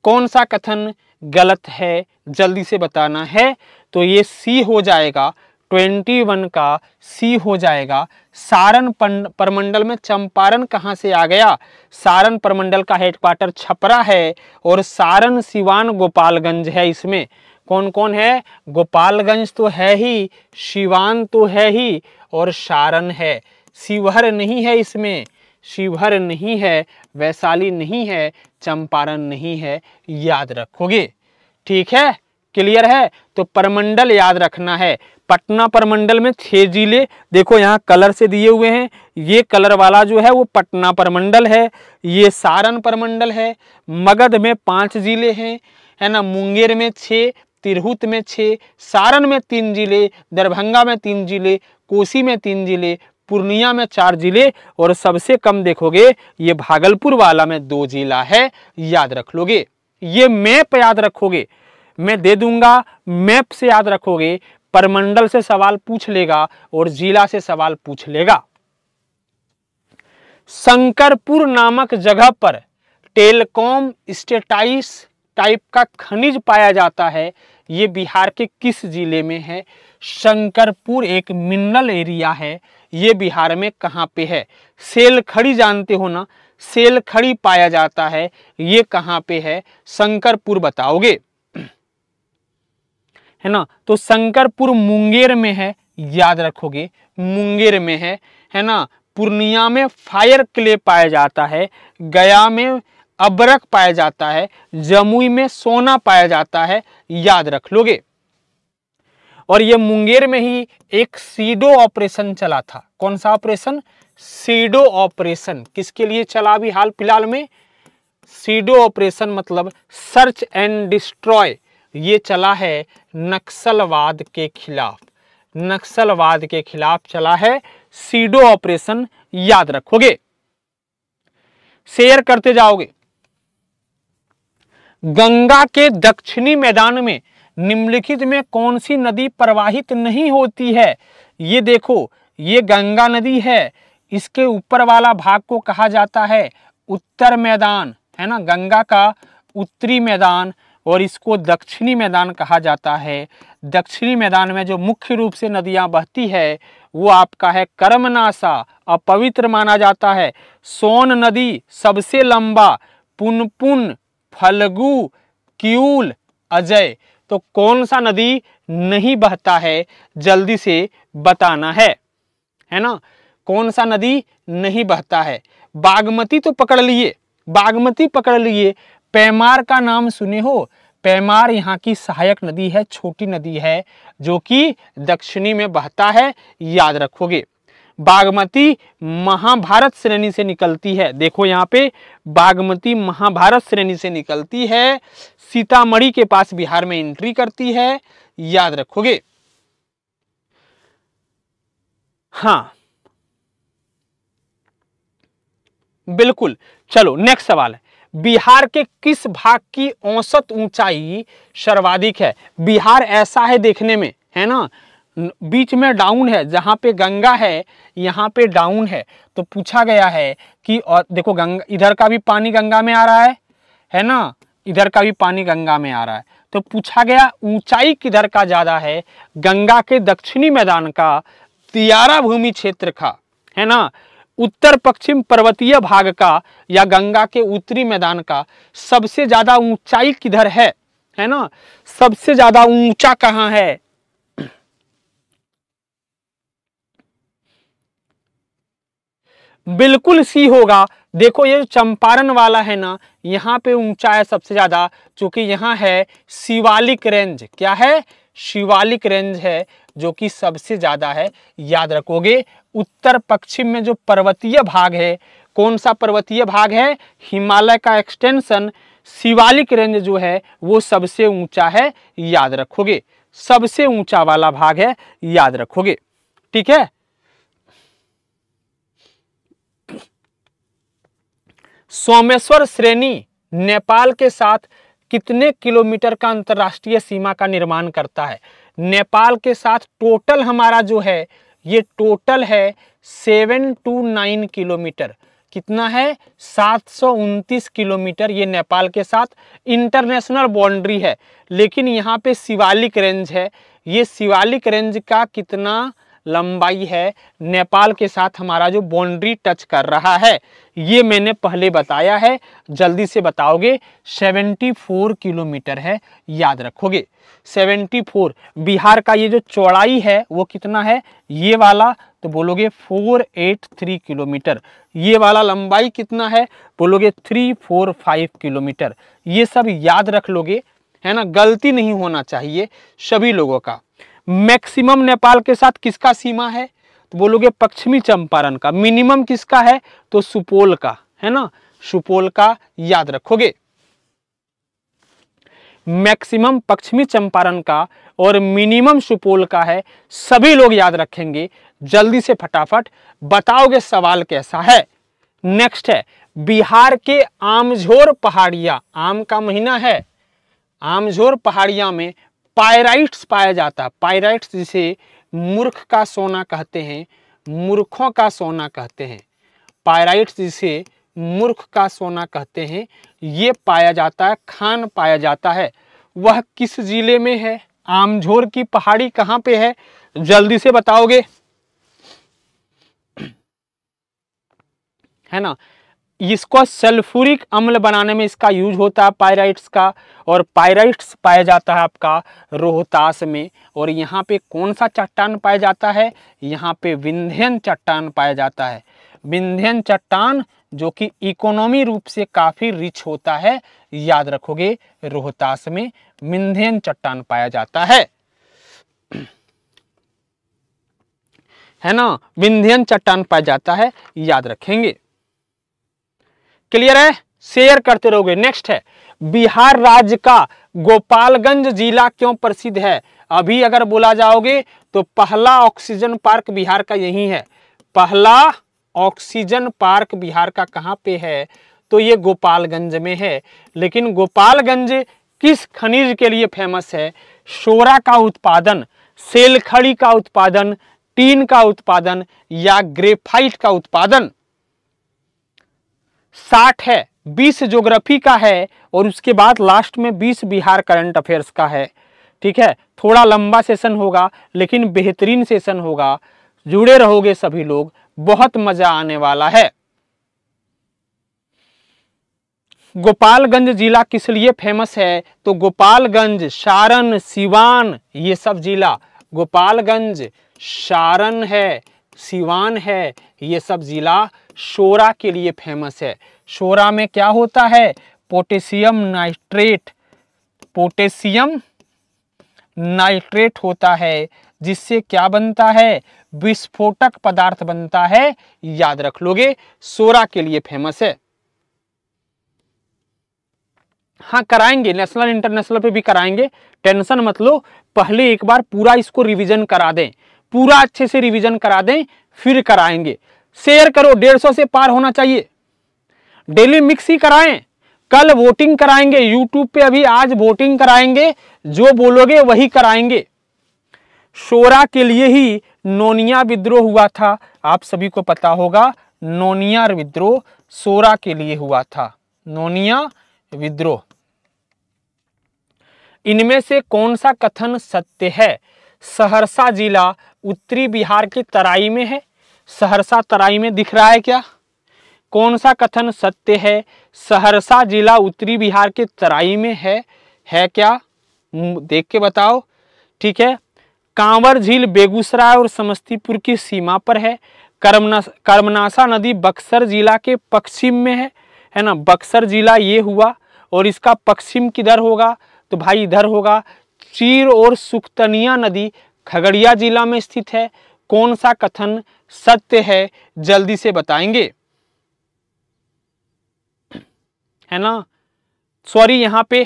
कौन सा कथन गलत है जल्दी से बताना है तो ये सी हो जाएगा ट्वेंटी वन का सी हो जाएगा सारण परमंडल में चंपारण कहाँ से आ गया सारण परमंडल का हेडक्वार्टर छपरा है और सारण सिवान गोपालगंज है इसमें कौन कौन है गोपालगंज तो है ही शिवान तो है ही और सारण है शिवहर नहीं है इसमें शिवहर नहीं है वैशाली नहीं है चंपारण नहीं है याद रखोगे ठीक है क्लियर है तो परमंडल याद रखना है पटना परमंडल में छः जिले देखो यहाँ कलर से दिए हुए हैं ये कलर वाला जो है वो पटना परमंडल है ये सारण परमंडल है मगध में पाँच जिले हैं है ना मुंगेर में छः तिरहुत में छः सारण में तीन जिले दरभंगा में तीन जिले कोसी में तीन जिले पूर्णिया में चार जिले और सबसे कम देखोगे ये भागलपुर वाला में दो जिला है याद रख लोगे ये मैप याद रखोगे मैं दे दूंगा मैप से याद रखोगे परमंडल से सवाल पूछ लेगा और जिला से सवाल पूछ लेगा शंकरपुर नामक जगह पर टेलकॉम स्टेटाइस टाइप का खनिज पाया जाता है ये बिहार के किस जिले में है शंकरपुर एक मिनरल एरिया है ये बिहार में कहाँ पे है सेल खड़ी जानते हो ना सेल खड़ी पाया जाता है ये कहाँ पे है शंकरपुर बताओगे है ना तो शंकरपुर मुंगेर में है याद रखोगे मुंगेर में है है ना पूर्णिया में फायर क्ले पाया जाता है गया में अबरक पाया जाता है जमुई में सोना पाया जाता है याद रख लोगे और ये मुंगेर में ही एक सीडो ऑपरेशन चला था कौन सा ऑपरेशन सीडो ऑपरेशन किसके लिए चला अभी हाल फिलहाल में सीडो ऑपरेशन मतलब सर्च एंड डिस्ट्रॉय ये चला है नक्सलवाद के खिलाफ नक्सलवाद के खिलाफ चला है सीडो ऑपरेशन याद रखोगे शेयर करते जाओगे गंगा के दक्षिणी मैदान में निम्नलिखित में कौन सी नदी प्रवाहित नहीं होती है ये देखो ये गंगा नदी है इसके ऊपर वाला भाग को कहा जाता है उत्तर मैदान है ना गंगा का उत्तरी मैदान और इसको दक्षिणी मैदान कहा जाता है दक्षिणी मैदान में जो मुख्य रूप से नदियां बहती है वो आपका है कर्मनाशा अपवित्र माना जाता है सोन नदी सबसे लंबा पुनपुन फलगु क्यूल अजय तो कौन सा नदी नहीं बहता है जल्दी से बताना है है ना कौन सा नदी नहीं बहता है बागमती तो पकड़ लिए बागमती पकड़ लिए पैमार का नाम सुने हो पैमार यहाँ की सहायक नदी है छोटी नदी है जो कि दक्षिणी में बहता है याद रखोगे बागमती महाभारत श्रेणी से निकलती है देखो यहाँ पे बागमती महाभारत श्रेणी से निकलती है सीतामढ़ी के पास बिहार में एंट्री करती है याद रखोगे हाँ बिल्कुल चलो नेक्स्ट सवाल है बिहार के किस भाग की औसत ऊंचाई सर्वाधिक है बिहार ऐसा है देखने में है ना बीच में डाउन है जहाँ पे गंगा है यहाँ पे डाउन है तो पूछा गया है कि और देखो गंगा इधर का भी पानी गंगा में आ रहा है है ना इधर का भी पानी गंगा में आ रहा है तो पूछा गया ऊंचाई किधर का ज़्यादा है गंगा के दक्षिणी मैदान का तियारा भूमि क्षेत्र का है ना उत्तर पश्चिम पर्वतीय भाग का या गंगा के उत्तरी मैदान का सबसे ज़्यादा ऊंचाई किधर है है ना सबसे ज़्यादा ऊंचा कहाँ है बिल्कुल सी होगा देखो ये चंपारण वाला है ना यहाँ पे ऊंचा है सबसे ज़्यादा क्योंकि यहाँ है शिवालिक रेंज क्या है शिवालिक रेंज है जो कि सबसे ज़्यादा है याद रखोगे उत्तर पश्चिम में जो पर्वतीय भाग है कौन सा पर्वतीय भाग है हिमालय का एक्सटेंशन शिवालिक रेंज जो है वो सबसे ऊंचा है याद रखोगे सबसे ऊंचा वाला भाग है याद रखोगे ठीक है सोमेश्वर श्रेणी नेपाल के साथ कितने किलोमीटर का अंतर्राष्ट्रीय सीमा का निर्माण करता है नेपाल के साथ टोटल हमारा जो है ये टोटल है सेवन टू नाइन किलोमीटर कितना है सात सौ उनतीस किलोमीटर ये नेपाल के साथ इंटरनेशनल बाउंड्री है लेकिन यहाँ पे शिवालिक रेंज है ये शिवालिक रेंज का कितना लंबाई है नेपाल के साथ हमारा जो बाउंड्री टच कर रहा है ये मैंने पहले बताया है जल्दी से बताओगे 74 किलोमीटर है याद रखोगे 74 बिहार का ये जो चौड़ाई है वो कितना है ये वाला तो बोलोगे 483 किलोमीटर ये वाला लंबाई कितना है बोलोगे 345 किलोमीटर ये सब याद रख लोगे है ना गलती नहीं होना चाहिए सभी लोगों का मैक्सिमम नेपाल के साथ किसका सीमा है तो बोलोगे पश्चिमी चंपारण का मिनिमम किसका है तो सुपोल का है ना सुपोल का याद रखोगे मैक्सिमम पश्चिमी चंपारण का और मिनिमम सुपोल का है सभी लोग याद रखेंगे जल्दी से फटाफट बताओगे सवाल कैसा है नेक्स्ट है बिहार के आमझोर पहाड़िया आम का महीना है आमझोर पहाड़िया में पायराइट्स पाया जाता है पायराइट्स जिसे मूर्ख का सोना कहते हैं मूर्खों का सोना कहते हैं पायराइट्स जिसे मूर्ख का सोना कहते हैं ये पाया जाता है खान पाया जाता है वह किस ज़िले में है आमझोर की पहाड़ी कहाँ पे है जल्दी से बताओगे है ना इसको सल्फ्यूरिक अम्ल बनाने में इसका यूज होता है पायराइट्स का और पायराइट्स पाया जाता है आपका रोहतास में और यहाँ पे कौन सा चट्टान पाया जाता है यहाँ पे विंध्यन चट्टान पाया जाता है विंध्यन चट्टान जो कि इकोनॉमी रूप से काफ़ी रिच होता है याद रखोगे रोहतास में विंध्यन चट्टान पाया जाता है है ना विंध्यन चट्टान पाया जाता है याद रखेंगे क्लियर है शेयर करते रहोगे नेक्स्ट है बिहार राज्य का गोपालगंज जिला क्यों प्रसिद्ध है अभी अगर बोला जाओगे तो पहला ऑक्सीजन पार्क बिहार का यही है पहला ऑक्सीजन पार्क बिहार का कहाँ पे है तो ये गोपालगंज में है लेकिन गोपालगंज किस खनिज के लिए फेमस है शोरा का उत्पादन सेलखड़ी का उत्पादन टीन का उत्पादन या ग्रेफाइट का उत्पादन साठ है बीस जोग्राफी का है और उसके बाद लास्ट में बीस बिहार करंट अफेयर्स का है ठीक है थोड़ा लंबा सेशन होगा लेकिन बेहतरीन सेशन होगा जुड़े रहोगे सभी लोग बहुत मजा आने वाला है गोपालगंज जिला किस लिए फेमस है तो गोपालगंज सारण सिवान ये सब जिला गोपालगंज सारण है सिवान है ये सब जिला शोरा के लिए फेमस है सोरा में क्या होता है पोटेशियम नाइट्रेट पोटेशियम नाइट्रेट होता है जिससे क्या बनता है विस्फोटक पदार्थ बनता है याद रख लोगे सोरा के लिए फेमस है हाँ कराएंगे नेशनल इंटरनेशनल पे भी कराएंगे टेंशन मत लो पहले एक बार पूरा इसको रिवीजन करा दें पूरा अच्छे से रिवीजन करा दें फिर कराएंगे शेयर करो डेढ़ सौ से पार होना चाहिए डेली मिक्स ही कराएं कल वोटिंग कराएंगे यूट्यूब पे अभी आज वोटिंग कराएंगे जो बोलोगे वही कराएंगे शोरा के लिए ही नोनिया विद्रोह हुआ था आप सभी को पता होगा नोनिया विद्रोह शोरा के लिए हुआ था नोनिया विद्रोह इनमें से कौन सा कथन सत्य है सहरसा जिला उत्तरी बिहार के तराई में है सहरसा तराई में दिख रहा है क्या कौन सा कथन सत्य है सहरसा जिला उत्तरी बिहार के तराई में है है क्या देख के बताओ ठीक है कांवर झील बेगूसराय और समस्तीपुर की सीमा पर है कर्मना कर्मनासा नदी बक्सर जिला के पश्चिम में है है ना बक्सर जिला ये हुआ और इसका पश्चिम किधर होगा तो भाई इधर होगा चीर और सुखतनिया नदी खगड़िया जिला में स्थित है कौन सा कथन सत्य है जल्दी से बताएंगे है ना सॉरी यहां पे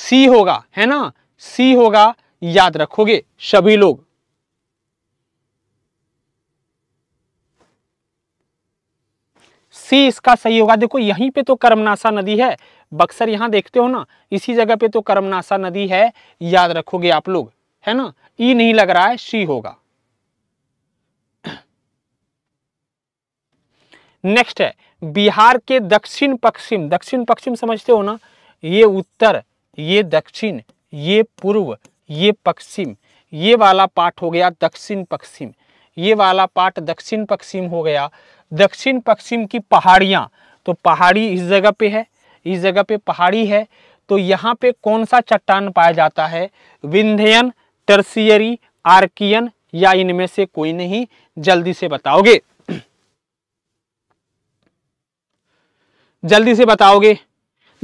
सी होगा है ना सी होगा याद रखोगे सभी लोग सी इसका सही होगा देखो यहीं पे तो कर्मनाशा नदी है बक्सर यहाँ देखते हो ना इसी जगह पे तो कर्मनाशा नदी है याद रखोगे आप लोग है ना ई नहीं लग रहा है सी होगा नेक्स्ट है बिहार के दक्षिण पश्चिम दक्षिण पश्चिम समझते हो ना ये उत्तर ये दक्षिण ये पूर्व ये पश्चिम ये वाला पार्ट हो गया दक्षिण पश्चिम ये वाला पार्ट दक्षिण पश्चिम हो गया दक्षिण पश्चिम की पहाड़ियाँ तो पहाड़ी इस जगह पे है इस जगह पे पहाड़ी है तो यहाँ पे कौन सा चट्टान पाया जाता है विंध्यन टर्सियरी आर्कियन या इनमें से कोई नहीं जल्दी से बताओगे जल्दी से बताओगे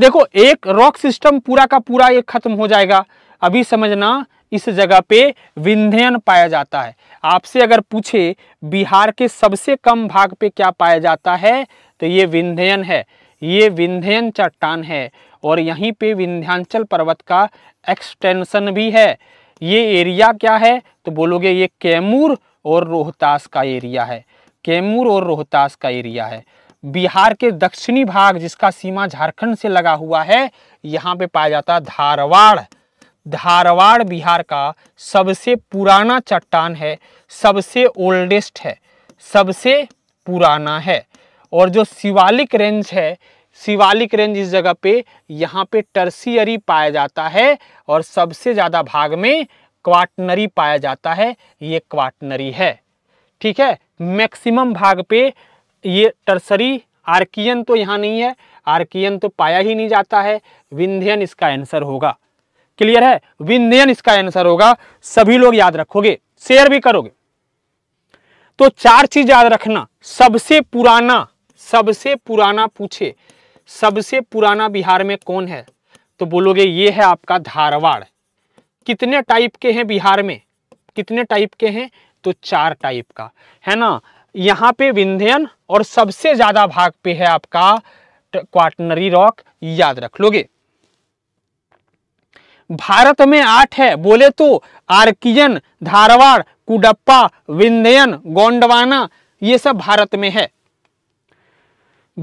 देखो एक रॉक सिस्टम पूरा का पूरा ये खत्म हो जाएगा अभी समझना इस जगह पे विंध्यन पाया जाता है आपसे अगर पूछे बिहार के सबसे कम भाग पे क्या पाया जाता है तो ये विंध्यन है ये विंध्यन चट्टान है और यहीं पे विंध्यांचल पर्वत का एक्सटेंशन भी है ये एरिया क्या है तो बोलोगे ये कैमूर और रोहतास का एरिया है कैमूर और रोहतास का एरिया है बिहार के दक्षिणी भाग जिसका सीमा झारखंड से लगा हुआ है यहाँ पे पाया जाता है धारवाड़ धारवाड़ बिहार का सबसे पुराना चट्टान है सबसे ओल्डेस्ट है सबसे पुराना है और जो शिवालिक रेंज है शिवालिक रेंज इस जगह पे यहाँ पे टर्सियरी पाया जाता है और सबसे ज़्यादा भाग में क्वाटनरी पाया जाता है ये क्वाटनरी है ठीक है मैक्सिमम भाग पे ये टर्सरी आर्कियन तो यहाँ नहीं है आर्कियन तो पाया ही नहीं जाता है विंध्यन इसका आंसर होगा क्लियर है विंध्यन इसका आंसर होगा सभी लोग याद रखोगे शेयर भी करोगे तो चार चीज याद रखना सबसे पुराना सबसे पुराना पूछे सबसे पुराना बिहार में कौन है तो बोलोगे ये है आपका धारवाड़ कितने टाइप के हैं बिहार में कितने टाइप के हैं तो चार टाइप का है ना यहाँ पे विंध्यन और सबसे ज़्यादा भाग पे है आपका क्वाटनरी रॉक याद रख लोगे भारत में आठ है बोले तो आर्किजन धारवाड़ कुडप्पा विंध्यन गोंडवाना ये सब भारत में है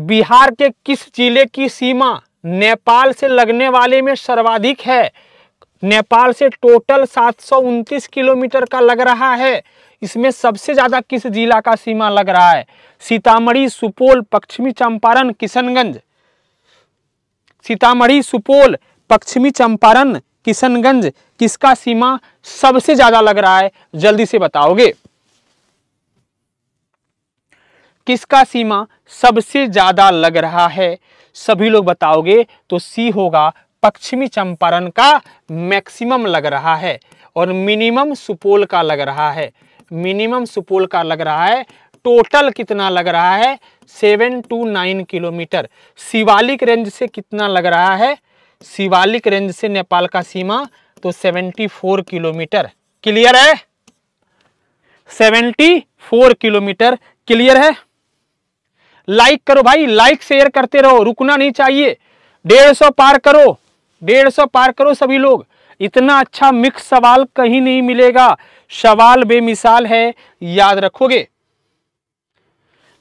बिहार के किस जिले की सीमा नेपाल से लगने वाले में सर्वाधिक है नेपाल से टोटल सात किलोमीटर का लग रहा है इसमें सबसे ज़्यादा किस जिला का सीमा लग रहा है सीतामढ़ी सुपौल पश्चिमी चंपारण किशनगंज सीतामढ़ी सुपौल पश्चिमी चंपारण किशनगंज किसका सीमा सबसे ज्यादा लग रहा है जल्दी से बताओगे किसका सीमा सबसे ज्यादा लग रहा है सभी लोग बताओगे तो सी होगा पश्चिमी चंपारण का मैक्सिमम लग रहा है और मिनिमम सुपोल का लग रहा है मिनिमम सुपोल का लग रहा है टोटल कितना लग रहा है seven two nine kilometre Shivalik range से कितना लग रहा है शिवालिक रेंज से नेपाल का सीमा तो 74 किलोमीटर क्लियर है 74 किलोमीटर क्लियर है लाइक करो भाई लाइक शेयर करते रहो रुकना नहीं चाहिए डेढ़ सौ पार करो डेढ़ सौ पार करो सभी लोग इतना अच्छा मिक्स सवाल कहीं नहीं मिलेगा सवाल बेमिसाल है याद रखोगे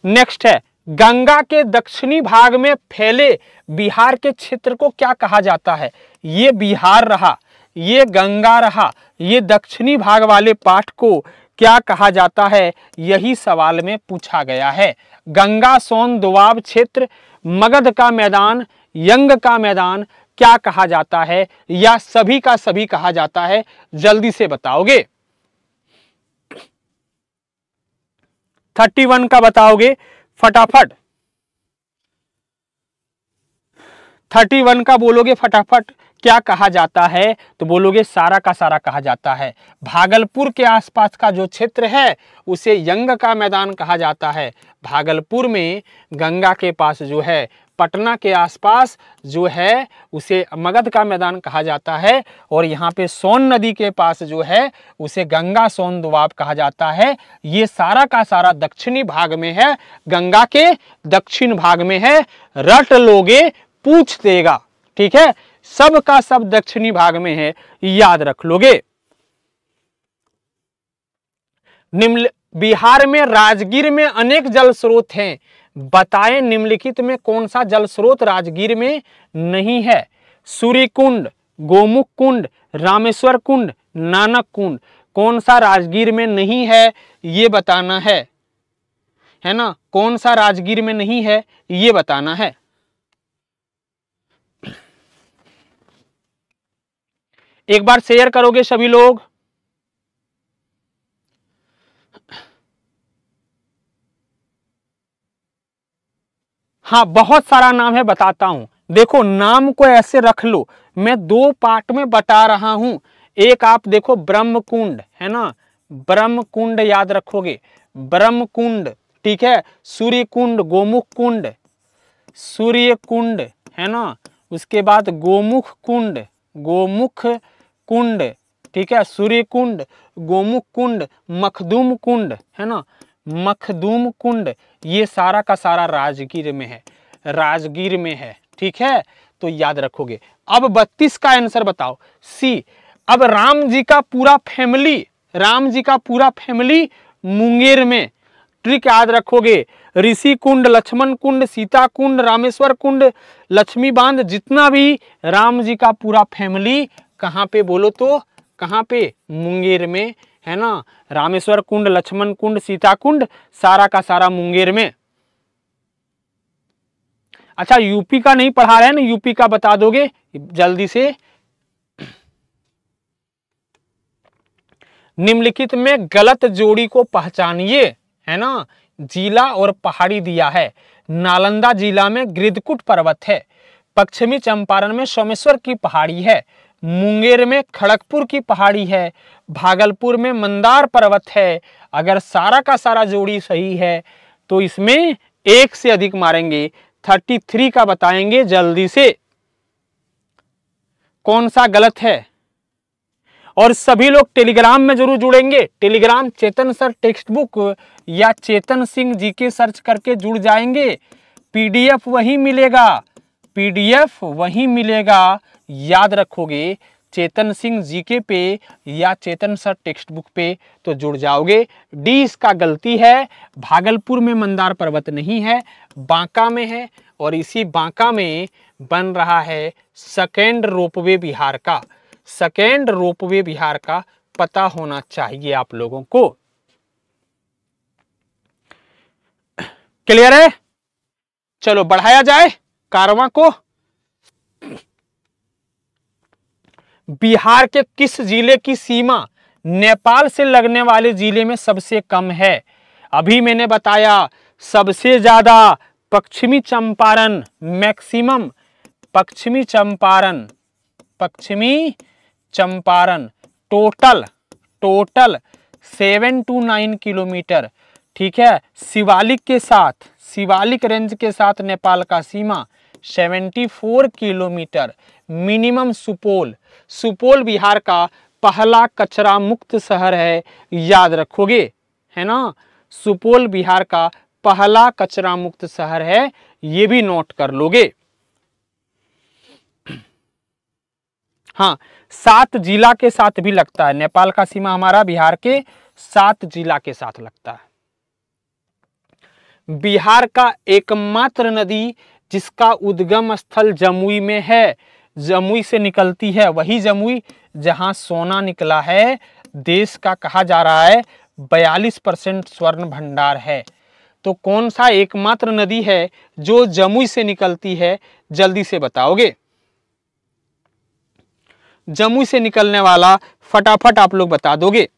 नेक्स्ट है गंगा के दक्षिणी भाग में फैले बिहार के क्षेत्र को क्या कहा जाता है ये बिहार रहा ये गंगा रहा ये दक्षिणी भाग वाले पाठ को क्या कहा जाता है यही सवाल में पूछा गया है गंगा सोन दुआब क्षेत्र मगध का मैदान यंग का मैदान क्या कहा जाता है या सभी का सभी कहा जाता है जल्दी से बताओगे थर्टी वन का बताओगे फटाफट थर्टी वन का बोलोगे फटाफट क्या कहा जाता है तो बोलोगे सारा का सारा कहा जाता है भागलपुर के आसपास का जो क्षेत्र है उसे यंग का मैदान कहा जाता है भागलपुर में गंगा के पास जो है पटना के आसपास जो है उसे मगध का मैदान कहा जाता है और यहाँ पे सोन नदी के पास जो है उसे गंगा सोन दुआब कहा जाता है ये सारा का सारा दक्षिणी भाग में है गंगा के दक्षिण भाग में है रट लोगे पूछ देगा ठीक है सब का सब दक्षिणी भाग में है याद रख लोगे निम्न बिहार में राजगीर में अनेक जल स्रोत हैं बताएं निम्नलिखित में कौन सा जल स्रोत राजगीर में नहीं है सूर्य कुंड गोमुख कुंड रामेश्वर कुंड नानक कुंड कौन सा राजगीर में नहीं है ये बताना है है ना कौन सा राजगीर में नहीं है ये बताना है एक बार शेयर करोगे सभी लोग हाँ बहुत सारा नाम है बताता हूँ देखो नाम को ऐसे रख लो मैं दो पार्ट में बता रहा हूँ एक आप देखो ब्रह्म कुंड है ना ब्रह्म कुंड याद रखोगे ब्रह्म कुंड ठीक है सूर्य कुंड गोमुख कुंड सूर्य कुंड है ना उसके बाद गोमुख कुंड गोमुख कुंड ठीक है सूर्य कुंड गोमुख कुंड मखदूम कुंड है ना मखदूम कुंड ये सारा का सारा राजगीर में है राजगीर में है ठीक है तो याद रखोगे अब बत्तीस का आंसर बताओ सी अब राम जी का पूरा फैमिली राम जी का पूरा फैमिली मुंगेर में ट्रिक याद रखोगे ऋषि कुंड लक्ष्मण कुंड सीता कुंड रामेश्वर कुंड लक्ष्मी बांध जितना भी राम जी का पूरा फैमिली कहाँ पे बोलो तो कहाँ पे मुंगेर में है ना रामेश्वर कुंड लक्ष्मण कुंड सीता कुंड सारा का सारा मुंगेर में अच्छा यूपी का नहीं पढ़ा रहे हैं ना यूपी का बता दोगे जल्दी से निम्नलिखित में गलत जोड़ी को पहचानिए है ना जिला और पहाड़ी दिया है नालंदा जिला में गृदकुट पर्वत है पश्चिमी चंपारण में सोमेश्वर की पहाड़ी है मुंगेर में खड़गपुर की पहाड़ी है भागलपुर में मंदार पर्वत है अगर सारा का सारा जोड़ी सही है तो इसमें एक से अधिक मारेंगे थर्टी थ्री का बताएंगे जल्दी से कौन सा गलत है और सभी लोग टेलीग्राम में जरूर जुड़ेंगे Telegram Chetan sir text book या चेतन सिंह जी के सर्च करके जुड़ जाएंगे पीडीएफ वही मिलेगा पीडीएफ वही मिलेगा याद रखोगे चेतन सिंह जीके पे या चेतन सर टेक्स्ट बुक पे तो जुड़ जाओगे डी इसका गलती है भागलपुर में मंदार पर्वत नहीं है बांका में है और इसी बांका में बन रहा है सेकेंड रोपवे बिहार का सेकेंड रोपवे बिहार का पता होना चाहिए आप लोगों को क्लियर है चलो बढ़ाया जाए कारवा को बिहार के किस जिले की सीमा नेपाल से लगने वाले जिले में सबसे कम है अभी मैंने बताया सबसे ज़्यादा पश्चिमी चंपारण मैक्सिमम पश्चिमी चंपारण पश्चिमी Champaran total total seven two nine kilometre ठीक है शिवालिक के साथ शिवालिक रेंज के साथ नेपाल का सीमा seventy four kilometre minimum Supaul Supaul Bihar का पहला कचरा मुक्त शहर है याद रखोगे है ना सुपौल बिहार का पहला कचरा मुक्त शहर है ये भी नोट कर लोगे हाँ सात जिला के साथ भी लगता है नेपाल का सीमा हमारा बिहार के सात जिला के साथ लगता है बिहार का एकमात्र नदी जिसका उद्गम स्थल जमुई में है जमुई से निकलती है वही जमुई जहां सोना निकला है देश का कहा जा रहा है बयालीस परसेंट स्वर्ण भंडार है तो कौन सा एकमात्र नदी है जो जमुई से निकलती है जल्दी से बताओगे जमुई से निकलने वाला फटाफट आप लोग बता दोगे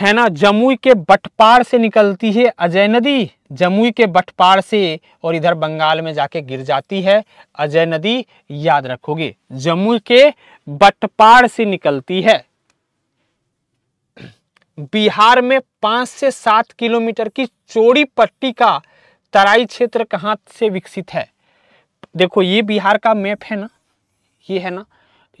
है ना जमुई के बटपार से निकलती है अजय नदी जमुई के बटपार से और इधर बंगाल में जाके गिर जाती है अजय नदी याद रखोगे जमुई के बटपार से निकलती है बिहार में पाँच से सात किलोमीटर की चोरी पट्टी का तराई क्षेत्र कहाँ से विकसित है देखो ये बिहार का मैप है ना ये है ना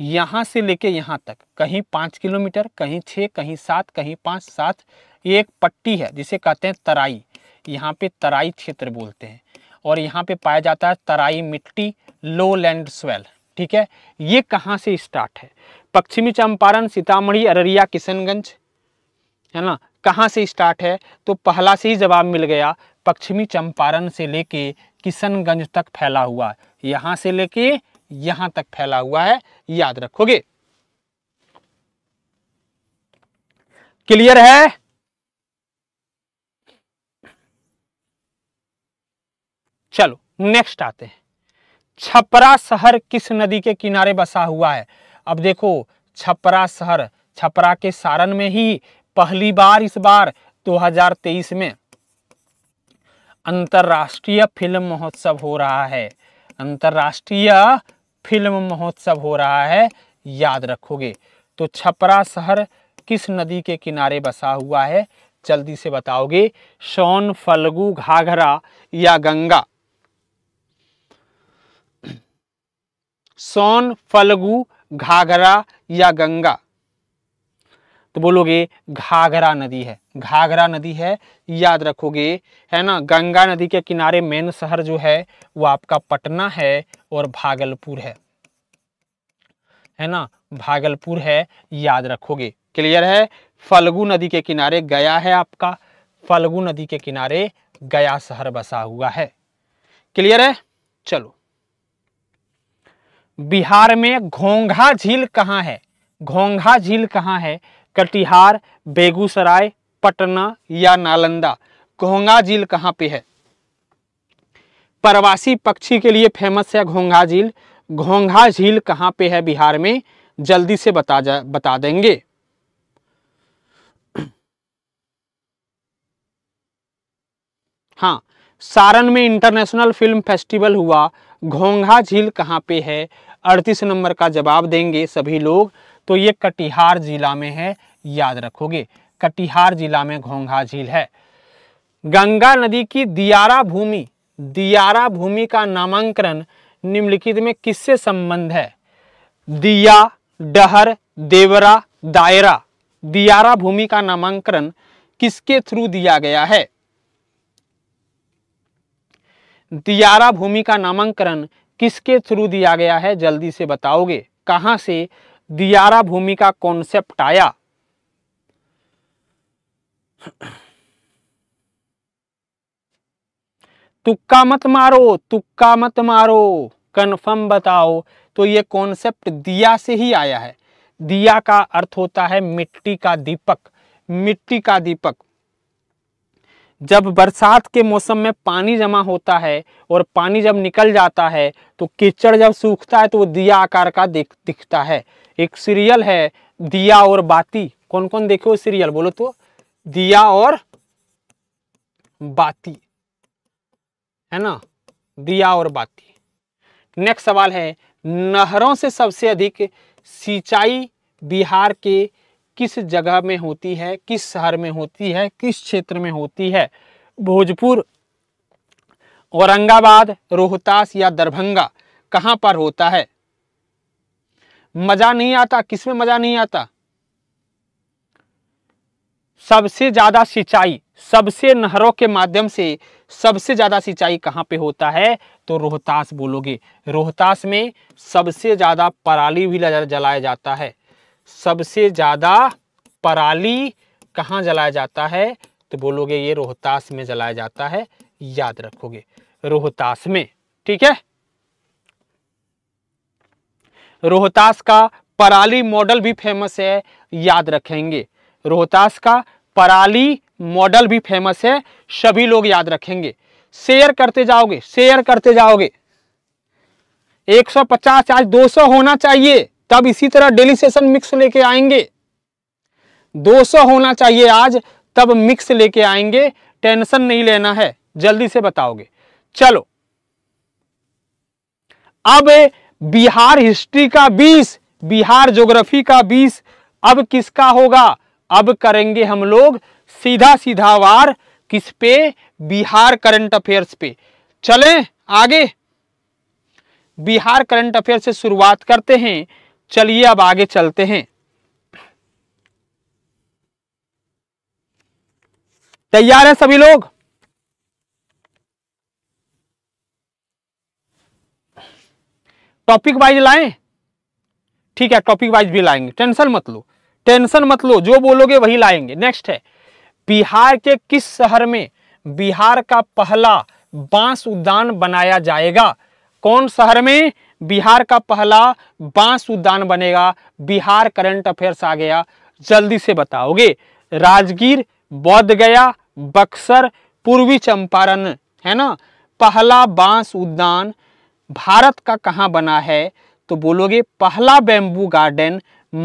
यहाँ से लेके यहाँ तक कहीं पाँच किलोमीटर कहीं छः कहीं सात कहीं पाँच सात ये एक पट्टी है जिसे कहते हैं तराई यहाँ पे तराई क्षेत्र बोलते हैं और यहाँ पे पाया जाता है तराई मिट्टी लो लैंड स्वेल ठीक है ये कहाँ से स्टार्ट है पश्चिमी चंपारण सीतामढ़ी अररिया किशनगंज है ना कहाँ से स्टार्ट है तो पहला से ही जवाब मिल गया पश्चिमी चंपारण से लेके किशनगंज तक फैला हुआ है यहाँ से लेके यहाँ तक फैला हुआ है याद रखोगे क्लियर है चलो नेक्स्ट आते हैं छपरा शहर किस नदी के किनारे बसा हुआ है अब देखो छपरा शहर छपरा के सारण में ही पहली बार इस बार 2023 में अंतर्राष्ट्रीय फिल्म महोत्सव हो रहा है अंतर्राष्ट्रीय फिल्म महोत्सव हो रहा है याद रखोगे तो छपरा शहर किस नदी के किनारे बसा हुआ है जल्दी से बताओगे सोन फलगू घाघरा या गंगा सोन फलगु घाघरा या गंगा तो बोलोगे घाघरा नदी है घाघरा नदी है याद रखोगे है ना गंगा नदी के किनारे मेन शहर जो है वो आपका पटना है और भागलपुर है है ना भागलपुर है याद रखोगे क्लियर है फलगु नदी के किनारे गया है आपका फलगु नदी के किनारे गया शहर बसा हुआ है क्लियर है चलो बिहार में घोंघा झील कहाँ है घोंघा झील कहाँ है कटिहार बेगूसराय पटना या नालंदा घोंघा झील कहाँ पे है प्रवासी पक्षी के लिए फेमस है घोंघा झील घोंघा झील कहाँ पे है बिहार में जल्दी से बता जा बता देंगे हाँ सारण में इंटरनेशनल फिल्म फेस्टिवल हुआ घोंघा झील कहाँ पे है अड़तीस नंबर का जवाब देंगे सभी लोग तो ये कटिहार जिला में है याद रखोगे कटिहार जिला में घोंघा झील है गंगा नदी की दियारा भूमि दियारा भूमि का नामांकन निम्नलिखित में किससे संबंध है दिया डहर देवरा दायरा दियारा भूमि का नामांकन किसके थ्रू दिया गया है दियारा भूमि का नामांकन किसके थ्रू दिया गया है जल्दी से बताओगे कहां से दियारा भूमि का कॉन्सेप्ट आया तुक्का मत मारो तुक्का मत मारो कन्फर्म बताओ तो ये कॉन्सेप्ट दिया से ही आया है दिया का अर्थ होता है मिट्टी का दीपक मिट्टी का दीपक जब बरसात के मौसम में पानी जमा होता है और पानी जब निकल जाता है तो कीचड़ जब सूखता है तो वो दिया आकार का दिख दिखता है एक सीरियल है दिया और बाती कौन कौन देखे वो सीरियल बोलो तो दिया और बाती है ना दिया और बाती नेक्स्ट सवाल है नहरों से सबसे अधिक सिंचाई बिहार के किस जगह में होती है किस शहर में होती है किस क्षेत्र में होती है भोजपुर औरंगाबाद रोहतास या दरभंगा कहाँ पर होता है मजा नहीं आता किस में मजा नहीं आता सबसे ज़्यादा सिंचाई सबसे नहरों के माध्यम से सबसे ज़्यादा सिंचाई कहाँ पे होता है तो रोहतास बोलोगे रोहतास में सबसे ज़्यादा पराली भी जलाया जाता है सबसे ज़्यादा पराली कहाँ जलाया जाता है तो बोलोगे ये रोहतास में जलाया जाता है याद रखोगे रोहतास में ठीक है रोहतास का पराली मॉडल भी फेमस है याद रखेंगे रोहतास का पराली मॉडल भी फेमस है सभी लोग याद रखेंगे शेयर करते जाओगे शेयर करते जाओगे 150 आज 200 होना चाहिए तब इसी तरह डेली सेशन मिक्स लेके आएंगे 200 होना चाहिए आज तब मिक्स लेके आएंगे टेंशन नहीं लेना है जल्दी से बताओगे चलो अब बिहार हिस्ट्री का 20 बिहार ज्योग्राफी का 20 अब किसका होगा अब करेंगे हम लोग सीधा सीधा वार किस पे बिहार करंट अफेयर्स पे चलें आगे बिहार करंट अफेयर से शुरुआत करते हैं चलिए अब आगे चलते हैं तैयार हैं सभी लोग टॉपिक वाइज लाएं ठीक है टॉपिक वाइज भी लाएंगे टेंशन मत लो टेंशन मत लो जो बोलोगे वही लाएंगे नेक्स्ट है बिहार के किस शहर में बिहार का पहला बांस उद्यान बनाया जाएगा कौन शहर में बिहार का पहला बांस उद्यान बनेगा बिहार करंट अफेयर्स आ गया जल्दी से बताओगे राजगीर बौद्ध गया बक्सर पूर्वी चंपारण है ना पहला बांस उद्यान भारत का कहाँ बना है तो बोलोगे पहला बेम्बू गार्डन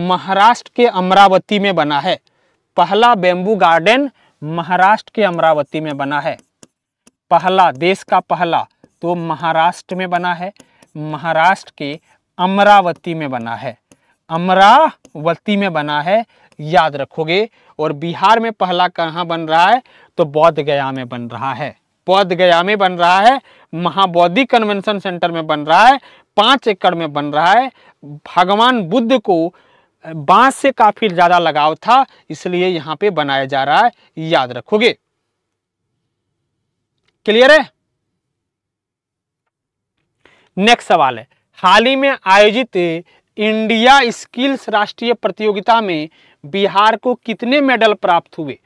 महाराष्ट्र के अमरावती में बना है पहला बेम्बू गार्डन महाराष्ट्र के अमरावती में बना है पहला देश का पहला तो महाराष्ट्र में बना है महाराष्ट्र के अमरावती में बना है अमरावती में बना है याद रखोगे और बिहार में पहला कहाँ बन रहा है तो बौद्ध गया में बन रहा है बौद्ध गया में बन रहा है महाबौद्धि कन्वेंशन सेंटर में बन रहा है पाँच एकड़ में बन रहा है भगवान बुद्ध को बांस से काफ़ी ज़्यादा लगाव था इसलिए यहाँ पे बनाया जा रहा है याद रखोगे क्लियर है नेक्स्ट सवाल है हाल ही में आयोजित इंडिया स्किल्स राष्ट्रीय प्रतियोगिता में बिहार को कितने मेडल प्राप्त हुए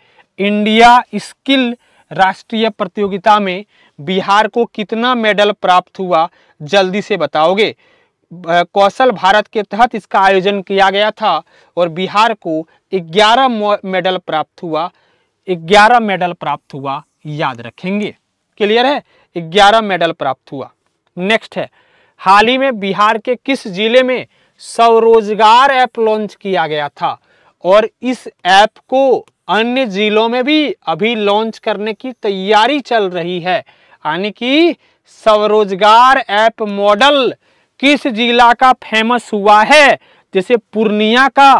इंडिया स्किल राष्ट्रीय प्रतियोगिता में बिहार को कितना मेडल प्राप्त हुआ जल्दी से बताओगे कौशल भारत के तहत इसका आयोजन किया गया था और बिहार को 11 मेडल प्राप्त हुआ 11 मेडल प्राप्त हुआ याद रखेंगे क्लियर है 11 मेडल प्राप्त हुआ नेक्स्ट है हाल ही में बिहार के किस जिले में स्वरोजगार ऐप लॉन्च किया गया था और इस ऐप को अन्य जिलों में भी अभी लॉन्च करने की तैयारी चल रही है यानी कि स्वरोजगार ऐप मॉडल किस जिला का फेमस हुआ है जैसे पूर्णिया का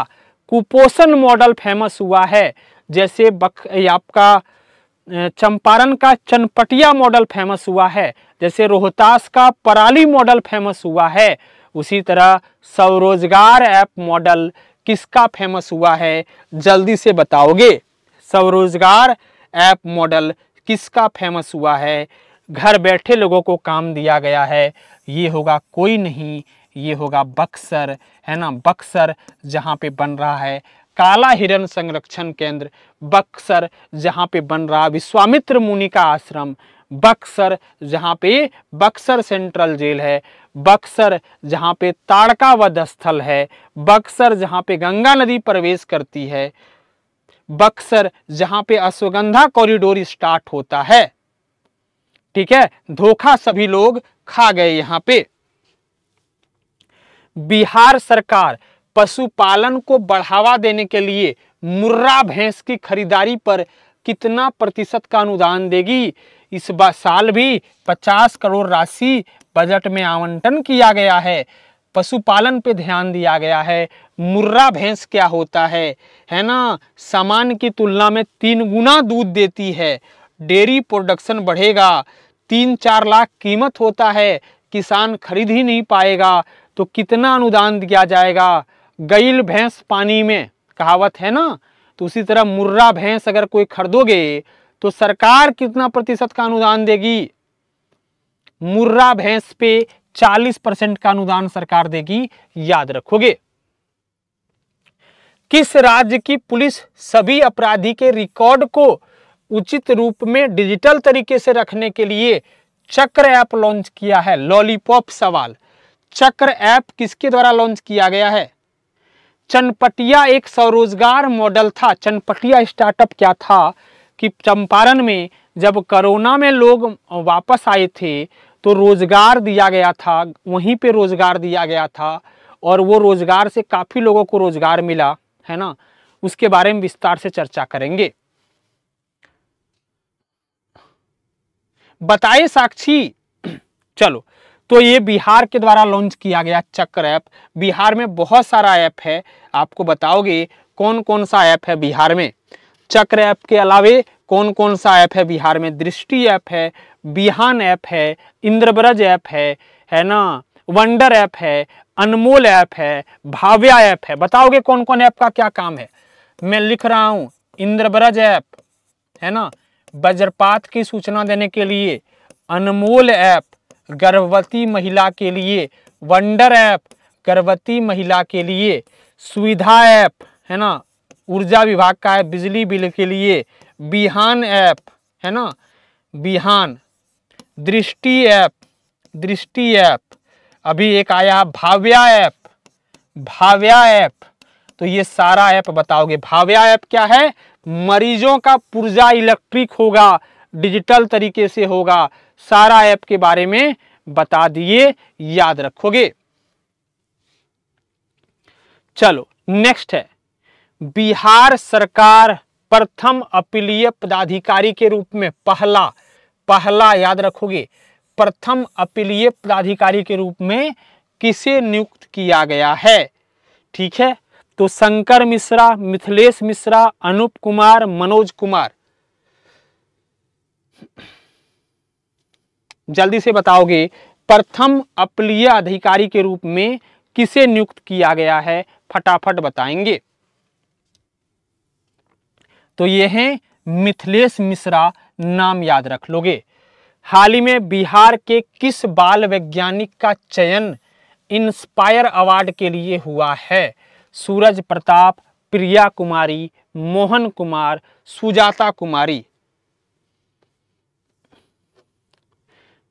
कुपोषण मॉडल फेमस हुआ है जैसे बक आपका चंपारण का चनपटिया मॉडल फेमस हुआ है जैसे रोहतास का पराली मॉडल फेमस हुआ है उसी तरह स्वरोजगार ऐप मॉडल किसका फेमस हुआ है जल्दी से बताओगे स्वरोजगार ऐप मॉडल किसका फेमस हुआ है घर बैठे लोगों को काम दिया गया है ये होगा कोई नहीं ये होगा बक्सर है ना बक्सर जहाँ पे बन रहा है काला हिरण संरक्षण केंद्र बक्सर जहाँ पे बन रहा विश्वामित्र मुनि का आश्रम बक्सर जहाँ पे बक्सर सेंट्रल जेल है बक्सर जहाँ पे ताड़का वध स्थल है बक्सर जहाँ पे गंगा नदी प्रवेश करती है बक्सर जहाँ पे अश्वगंधा कॉरिडोर स्टार्ट होता है ठीक है धोखा सभी लोग खा गए यहाँ पे बिहार सरकार पशुपालन को बढ़ावा देने के लिए मुर्रा भैंस की खरीदारी पर कितना प्रतिशत का अनुदान देगी इस साल भी 50 करोड़ राशि बजट में आवंटन किया गया है पशुपालन पे ध्यान दिया गया है मुर्रा भैंस क्या होता है है ना सामान की तुलना में तीन गुना दूध देती है डेयरी प्रोडक्शन बढ़ेगा तीन चार लाख कीमत होता है किसान खरीद ही नहीं पाएगा तो कितना अनुदान दिया जाएगा गईल भैंस पानी में कहावत है ना तो उसी तरह मुर्रा भैंस अगर कोई खरीदोगे तो सरकार कितना प्रतिशत का अनुदान देगी मुर्रा भैंस पे 40 परसेंट का अनुदान सरकार देगी याद रखोगे किस राज्य की पुलिस सभी अपराधी के रिकॉर्ड को उचित रूप में डिजिटल तरीके से रखने के लिए चक्र ऐप लॉन्च किया है लॉलीपॉप सवाल चक्र ऐप किसके द्वारा लॉन्च किया गया है चनपटिया एक स्वरोजगार मॉडल था चनपटिया स्टार्टअप क्या था कि चंपारण में जब कोरोना में लोग वापस आए थे तो रोज़गार दिया गया था वहीं पे रोज़गार दिया गया था और वो रोज़गार से काफ़ी लोगों को रोज़गार मिला है ना उसके बारे में विस्तार से चर्चा करेंगे बताए साक्षी चलो तो ये बिहार के द्वारा लॉन्च किया गया चक्र ऐप बिहार में बहुत सारा ऐप है आपको बताओगे कौन कौन सा ऐप है बिहार में चक्र ऐप के अलावे कौन कौन सा ऐप है बिहार में दृष्टि ऐप है बिहान ऐप है इंद्रब्रज ऐप है है ना वंडर ऐप है अनमोल ऐप है भाव्या ऐप है बताओगे कौन कौन ऐप का क्या काम है मैं लिख रहा हूँ इंद्रब्रज ऐप है ना वज्रपात की सूचना देने के लिए अनमोल ऐप गर्भवती महिला के लिए वंडर ऐप गर्भवती महिला के लिए सुविधा ऐप है ना ऊर्जा विभाग का है बिजली बिल के लिए बिहान ऐप है ना बिहान दृष्टि ऐप दृष्टि ऐप अभी एक आया भाव्या ऐप भाव्या ऐप तो ये सारा ऐप बताओगे भाव्या ऐप क्या है मरीजों का पुर्जा इलेक्ट्रिक होगा डिजिटल तरीके से होगा सारा ऐप के बारे में बता दिए याद रखोगे चलो नेक्स्ट है बिहार सरकार प्रथम अपीलीय पदाधिकारी के रूप में पहला पहला याद रखोगे प्रथम अपीलीय पदाधिकारी के रूप में किसे नियुक्त किया गया है ठीक है तो शंकर मिश्रा मिथिलेश मिश्रा अनूप कुमार मनोज कुमार जल्दी से बताओगे प्रथम अपलीय अधिकारी के रूप में किसे नियुक्त किया गया है फटाफट बताएंगे तो ये हैं मिथिलेश मिश्रा नाम याद रख लोगे हाल ही में बिहार के किस बाल वैज्ञानिक का चयन इंस्पायर अवार्ड के लिए हुआ है सूरज प्रताप प्रिया कुमारी मोहन कुमार सुजाता कुमारी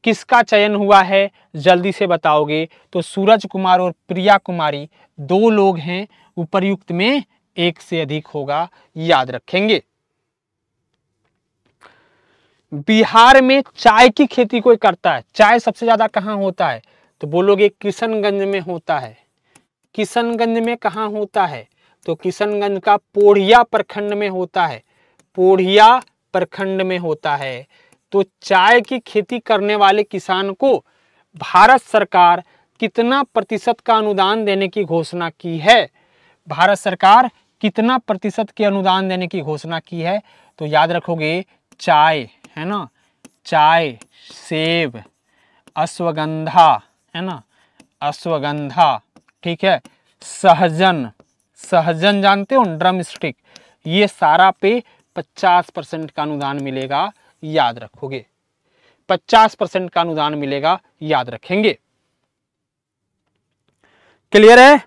किसका चयन हुआ है जल्दी से बताओगे तो सूरज कुमार और प्रिया कुमारी दो लोग हैं उपरयुक्त में एक से अधिक होगा याद रखेंगे बिहार में चाय की खेती कोई करता है चाय सबसे ज्यादा कहाँ होता है तो बोलोगे किशनगंज में होता है किशनगंज में कहाँ होता है तो किशनगंज का पोढ़िया प्रखंड में होता है पोढ़िया प्रखंड में होता है तो चाय की खेती करने वाले किसान को भारत सरकार कितना प्रतिशत का अनुदान देने की घोषणा की है भारत सरकार कितना प्रतिशत के अनुदान देने की घोषणा की है तो याद रखोगे चाय है ना चाय सेब अश्वगंधा है ना अश्वगंधा ठीक है सहजन सहजन जानते हो ड्रम स्टिक ये सारा पे 50 परसेंट का अनुदान मिलेगा याद रखोगे 50 परसेंट का अनुदान मिलेगा याद रखेंगे क्लियर है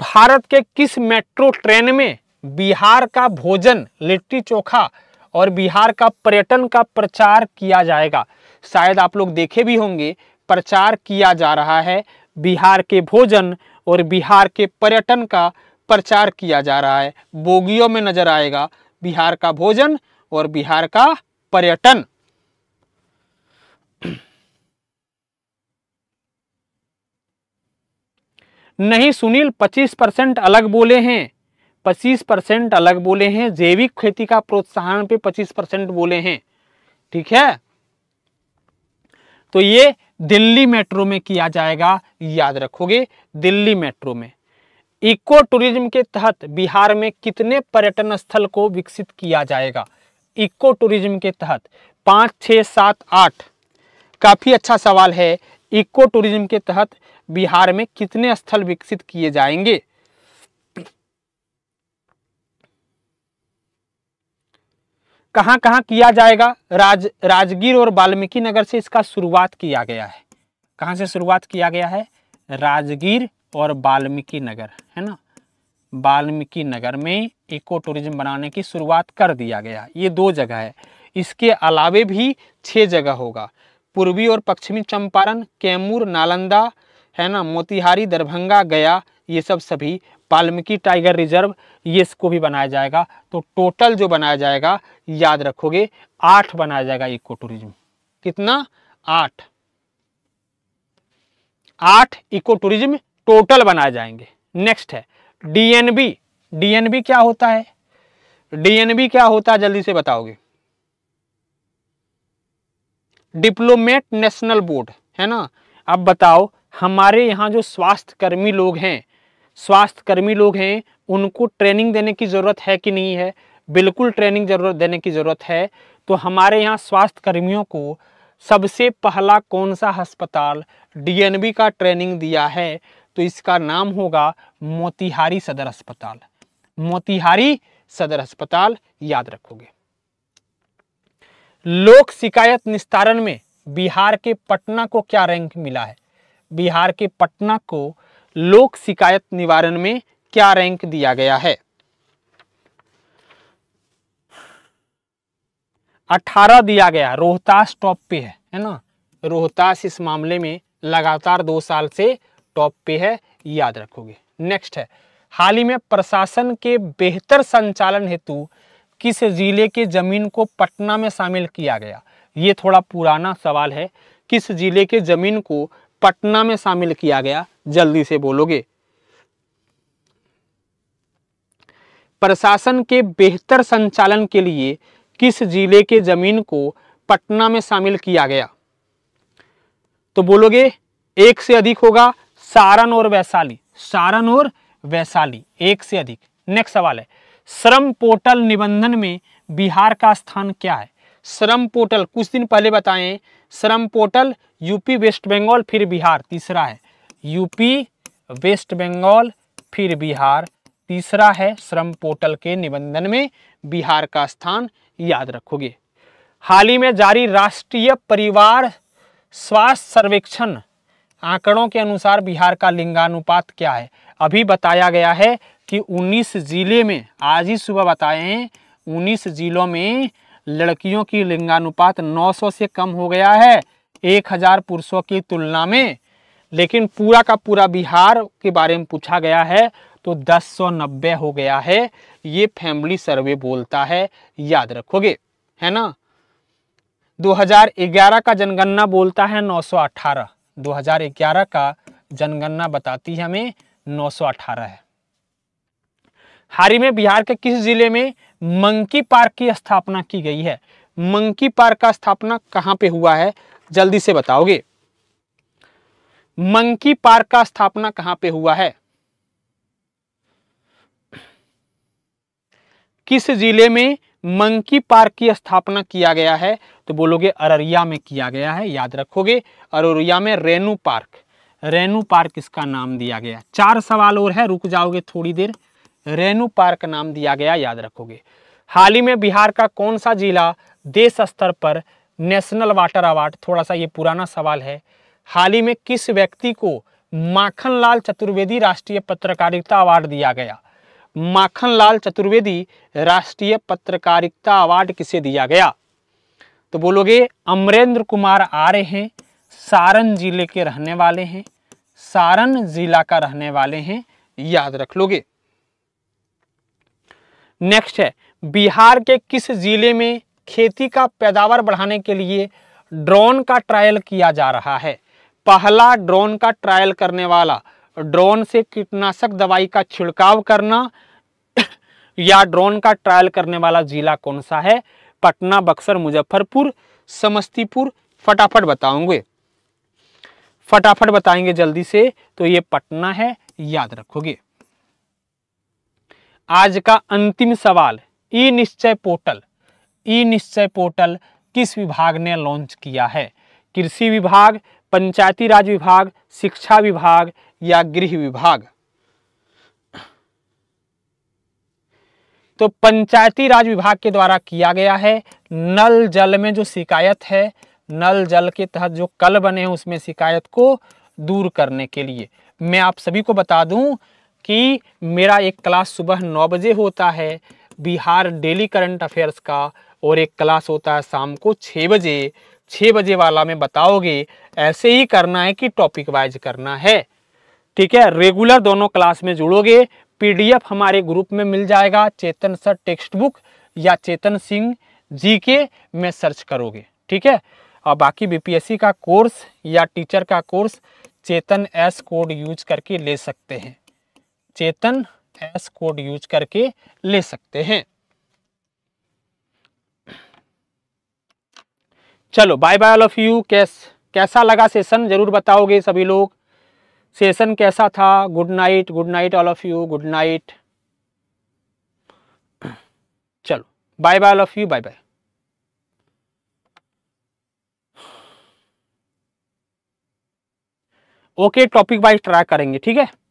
भारत के किस मेट्रो ट्रेन में बिहार का भोजन लिट्टी चोखा और बिहार का पर्यटन का प्रचार किया जाएगा शायद आप लोग देखे भी होंगे प्रचार किया जा रहा है बिहार के भोजन और बिहार के पर्यटन का प्रचार किया जा रहा है बोगियों में नजर आएगा बिहार का भोजन और बिहार का पर्यटन नहीं सुनील 25 परसेंट अलग बोले हैं 25 परसेंट अलग बोले हैं जैविक खेती का प्रोत्साहन पे 25 परसेंट बोले हैं ठीक है तो ये दिल्ली मेट्रो में किया जाएगा याद रखोगे दिल्ली मेट्रो में इको टूरिज्म के तहत बिहार में कितने पर्यटन स्थल को विकसित किया जाएगा इको टूरिज्म के तहत पाँच छः सात आठ काफ़ी अच्छा सवाल है इको टूरिज्म के तहत बिहार में कितने स्थल विकसित किए जाएंगे कहां कहां किया जाएगा राज राजगीर और वाल्मीकि नगर से इसका शुरुआत किया गया है कहां से शुरुआत किया गया है राजगीर और वाल्मीकि नगर है ना वाल्मीकि नगर में इको टूरिज्म बनाने की शुरुआत कर दिया गया ये दो जगह है इसके अलावे भी छः जगह होगा पूर्वी और पश्चिमी चंपारण कैमूर नालंदा है ना मोतिहारी दरभंगा गया ये सब सभी वाल्मीकि टाइगर रिजर्व ये इसको भी बनाया जाएगा तो टोटल जो बनाया जाएगा याद रखोगे आठ बनाया जाएगा इको टूरिज्म कितना आठ आठ इको टूरिज्म टोटल बनाए जाएंगे नेक्स्ट है डीएनबी डीएनबी क्या होता है डीएनबी क्या होता है जल्दी से बताओगे डिप्लोमेट नेशनल बोर्ड है ना अब बताओ हमारे यहाँ जो स्वास्थ्यकर्मी लोग हैं स्वास्थ्यकर्मी लोग हैं उनको ट्रेनिंग देने की ज़रूरत है कि नहीं है बिल्कुल ट्रेनिंग जरूरत देने की ज़रूरत है तो हमारे यहाँ स्वास्थ्यकर्मियों को सबसे पहला कौन सा अस्पताल डीएनबी का ट्रेनिंग दिया है तो इसका नाम होगा मोतिहारी सदर अस्पताल मोतिहारी सदर अस्पताल याद रखोगे लोक शिकायत निस्तारण में बिहार के पटना को क्या रैंक मिला है बिहार के पटना को लोक शिकायत निवारण में क्या रैंक दिया गया है 18 दिया गया रोहतास टॉप पे है है ना रोहतास इस मामले में लगातार दो साल से टॉप पे है याद रखोगे नेक्स्ट है हाल ही में प्रशासन के बेहतर संचालन हेतु किस जिले के जमीन को पटना में शामिल किया गया ये थोड़ा पुराना सवाल है किस जिले के जमीन को पटना में शामिल किया गया जल्दी से बोलोगे प्रशासन के बेहतर संचालन के लिए किस जिले के जमीन को पटना में शामिल किया गया तो बोलोगे एक से अधिक होगा सारण और वैशाली सारण और वैशाली एक से अधिक नेक्स्ट सवाल है श्रम पोर्टल निबंधन में बिहार का स्थान क्या है श्रम पोर्टल कुछ दिन पहले बताएं श्रम पोर्टल यूपी वेस्ट बंगाल फिर बिहार तीसरा है यूपी वेस्ट बंगाल फिर बिहार तीसरा है श्रम पोर्टल के निबंधन में बिहार का स्थान याद रखोगे हाल ही में जारी राष्ट्रीय परिवार स्वास्थ्य सर्वेक्षण आंकड़ों के अनुसार बिहार का लिंगानुपात क्या है अभी बताया गया है कि 19 ज़िले में आज ही सुबह बताए हैं 19 ज़िलों में लड़कियों की लिंगानुपात 900 से कम हो गया है 1000 पुरुषों की तुलना में लेकिन पूरा का पूरा बिहार के बारे में पूछा गया है तो दस हो गया है ये फैमिली सर्वे बोलता है याद रखोगे है ना 2011 का जनगणना बोलता है 2011 का जनगणना बताती है हमें नौ है हाल ही में बिहार के किस जिले में मंकी पार्क की स्थापना की गई है मंकी पार्क का स्थापना कहाँ पे हुआ है जल्दी से बताओगे मंकी पार्क का स्थापना कहाँ पे हुआ है किस जिले में मंकी पार्क की स्थापना किया गया है तो बोलोगे अररिया में किया गया है याद रखोगे अररिया में रेनू पार्क रेनू पार्क इसका नाम दिया गया चार सवाल और है रुक जाओगे थोड़ी देर रेनू पार्क नाम दिया गया याद रखोगे हाल ही में बिहार का कौन सा जिला देश स्तर पर नेशनल वाटर अवार्ड थोड़ा सा ये पुराना सवाल है हाल ही में किस व्यक्ति को माखनलाल चतुर्वेदी राष्ट्रीय पत्रकारिता अवार्ड दिया गया माखनलाल चतुर्वेदी राष्ट्रीय पत्रकारिता अवार्ड किसे दिया गया तो बोलोगे अमरेंद्र कुमार आर्य हैं सारण जिले के रहने वाले हैं सारण जिला का रहने वाले हैं याद रख लोगे नेक्स्ट है बिहार के किस जिले में खेती का पैदावार बढ़ाने के लिए ड्रोन का ट्रायल किया जा रहा है पहला ड्रोन का ट्रायल करने वाला ड्रोन से कीटनाशक दवाई का छिड़काव करना या ड्रोन का ट्रायल करने वाला जिला कौन सा है पटना बक्सर मुजफ्फरपुर समस्तीपुर फटाफट बताओगे फटाफट बताएंगे जल्दी से तो ये पटना है याद रखोगे आज का अंतिम सवाल ई निश्चय पोर्टल ई निश्चय पोर्टल किस विभाग ने लॉन्च किया है कृषि विभाग पंचायती राज विभाग शिक्षा विभाग या गृह विभाग तो पंचायती राज विभाग के द्वारा किया गया है नल जल में जो शिकायत है नल जल के तहत जो कल बने हैं उसमें शिकायत को दूर करने के लिए मैं आप सभी को बता दूं कि मेरा एक क्लास सुबह नौ बजे होता है बिहार डेली करंट अफेयर्स का और एक क्लास होता है शाम को छः बजे छः बजे वाला में बताओगे ऐसे ही करना है कि टॉपिक वाइज करना है ठीक है रेगुलर दोनों क्लास में जुड़ोगे पीडीएफ हमारे ग्रुप में मिल जाएगा चेतन सर टेक्स्ट बुक या चेतन सिंह जी के में सर्च करोगे ठीक है और बाकी बीपीएससी का कोर्स या टीचर का course Chetan S code use करके ले सकते हैं चेतन एस कोड यूज करके ले सकते हैं चलो bye bye all of you कैस कैसा लगा सेशन जरूर बताओगे सभी लोग सेशन कैसा था good night good night all of you good night चलो bye bye all of you bye bye okay topic wise try करेंगे ठीक है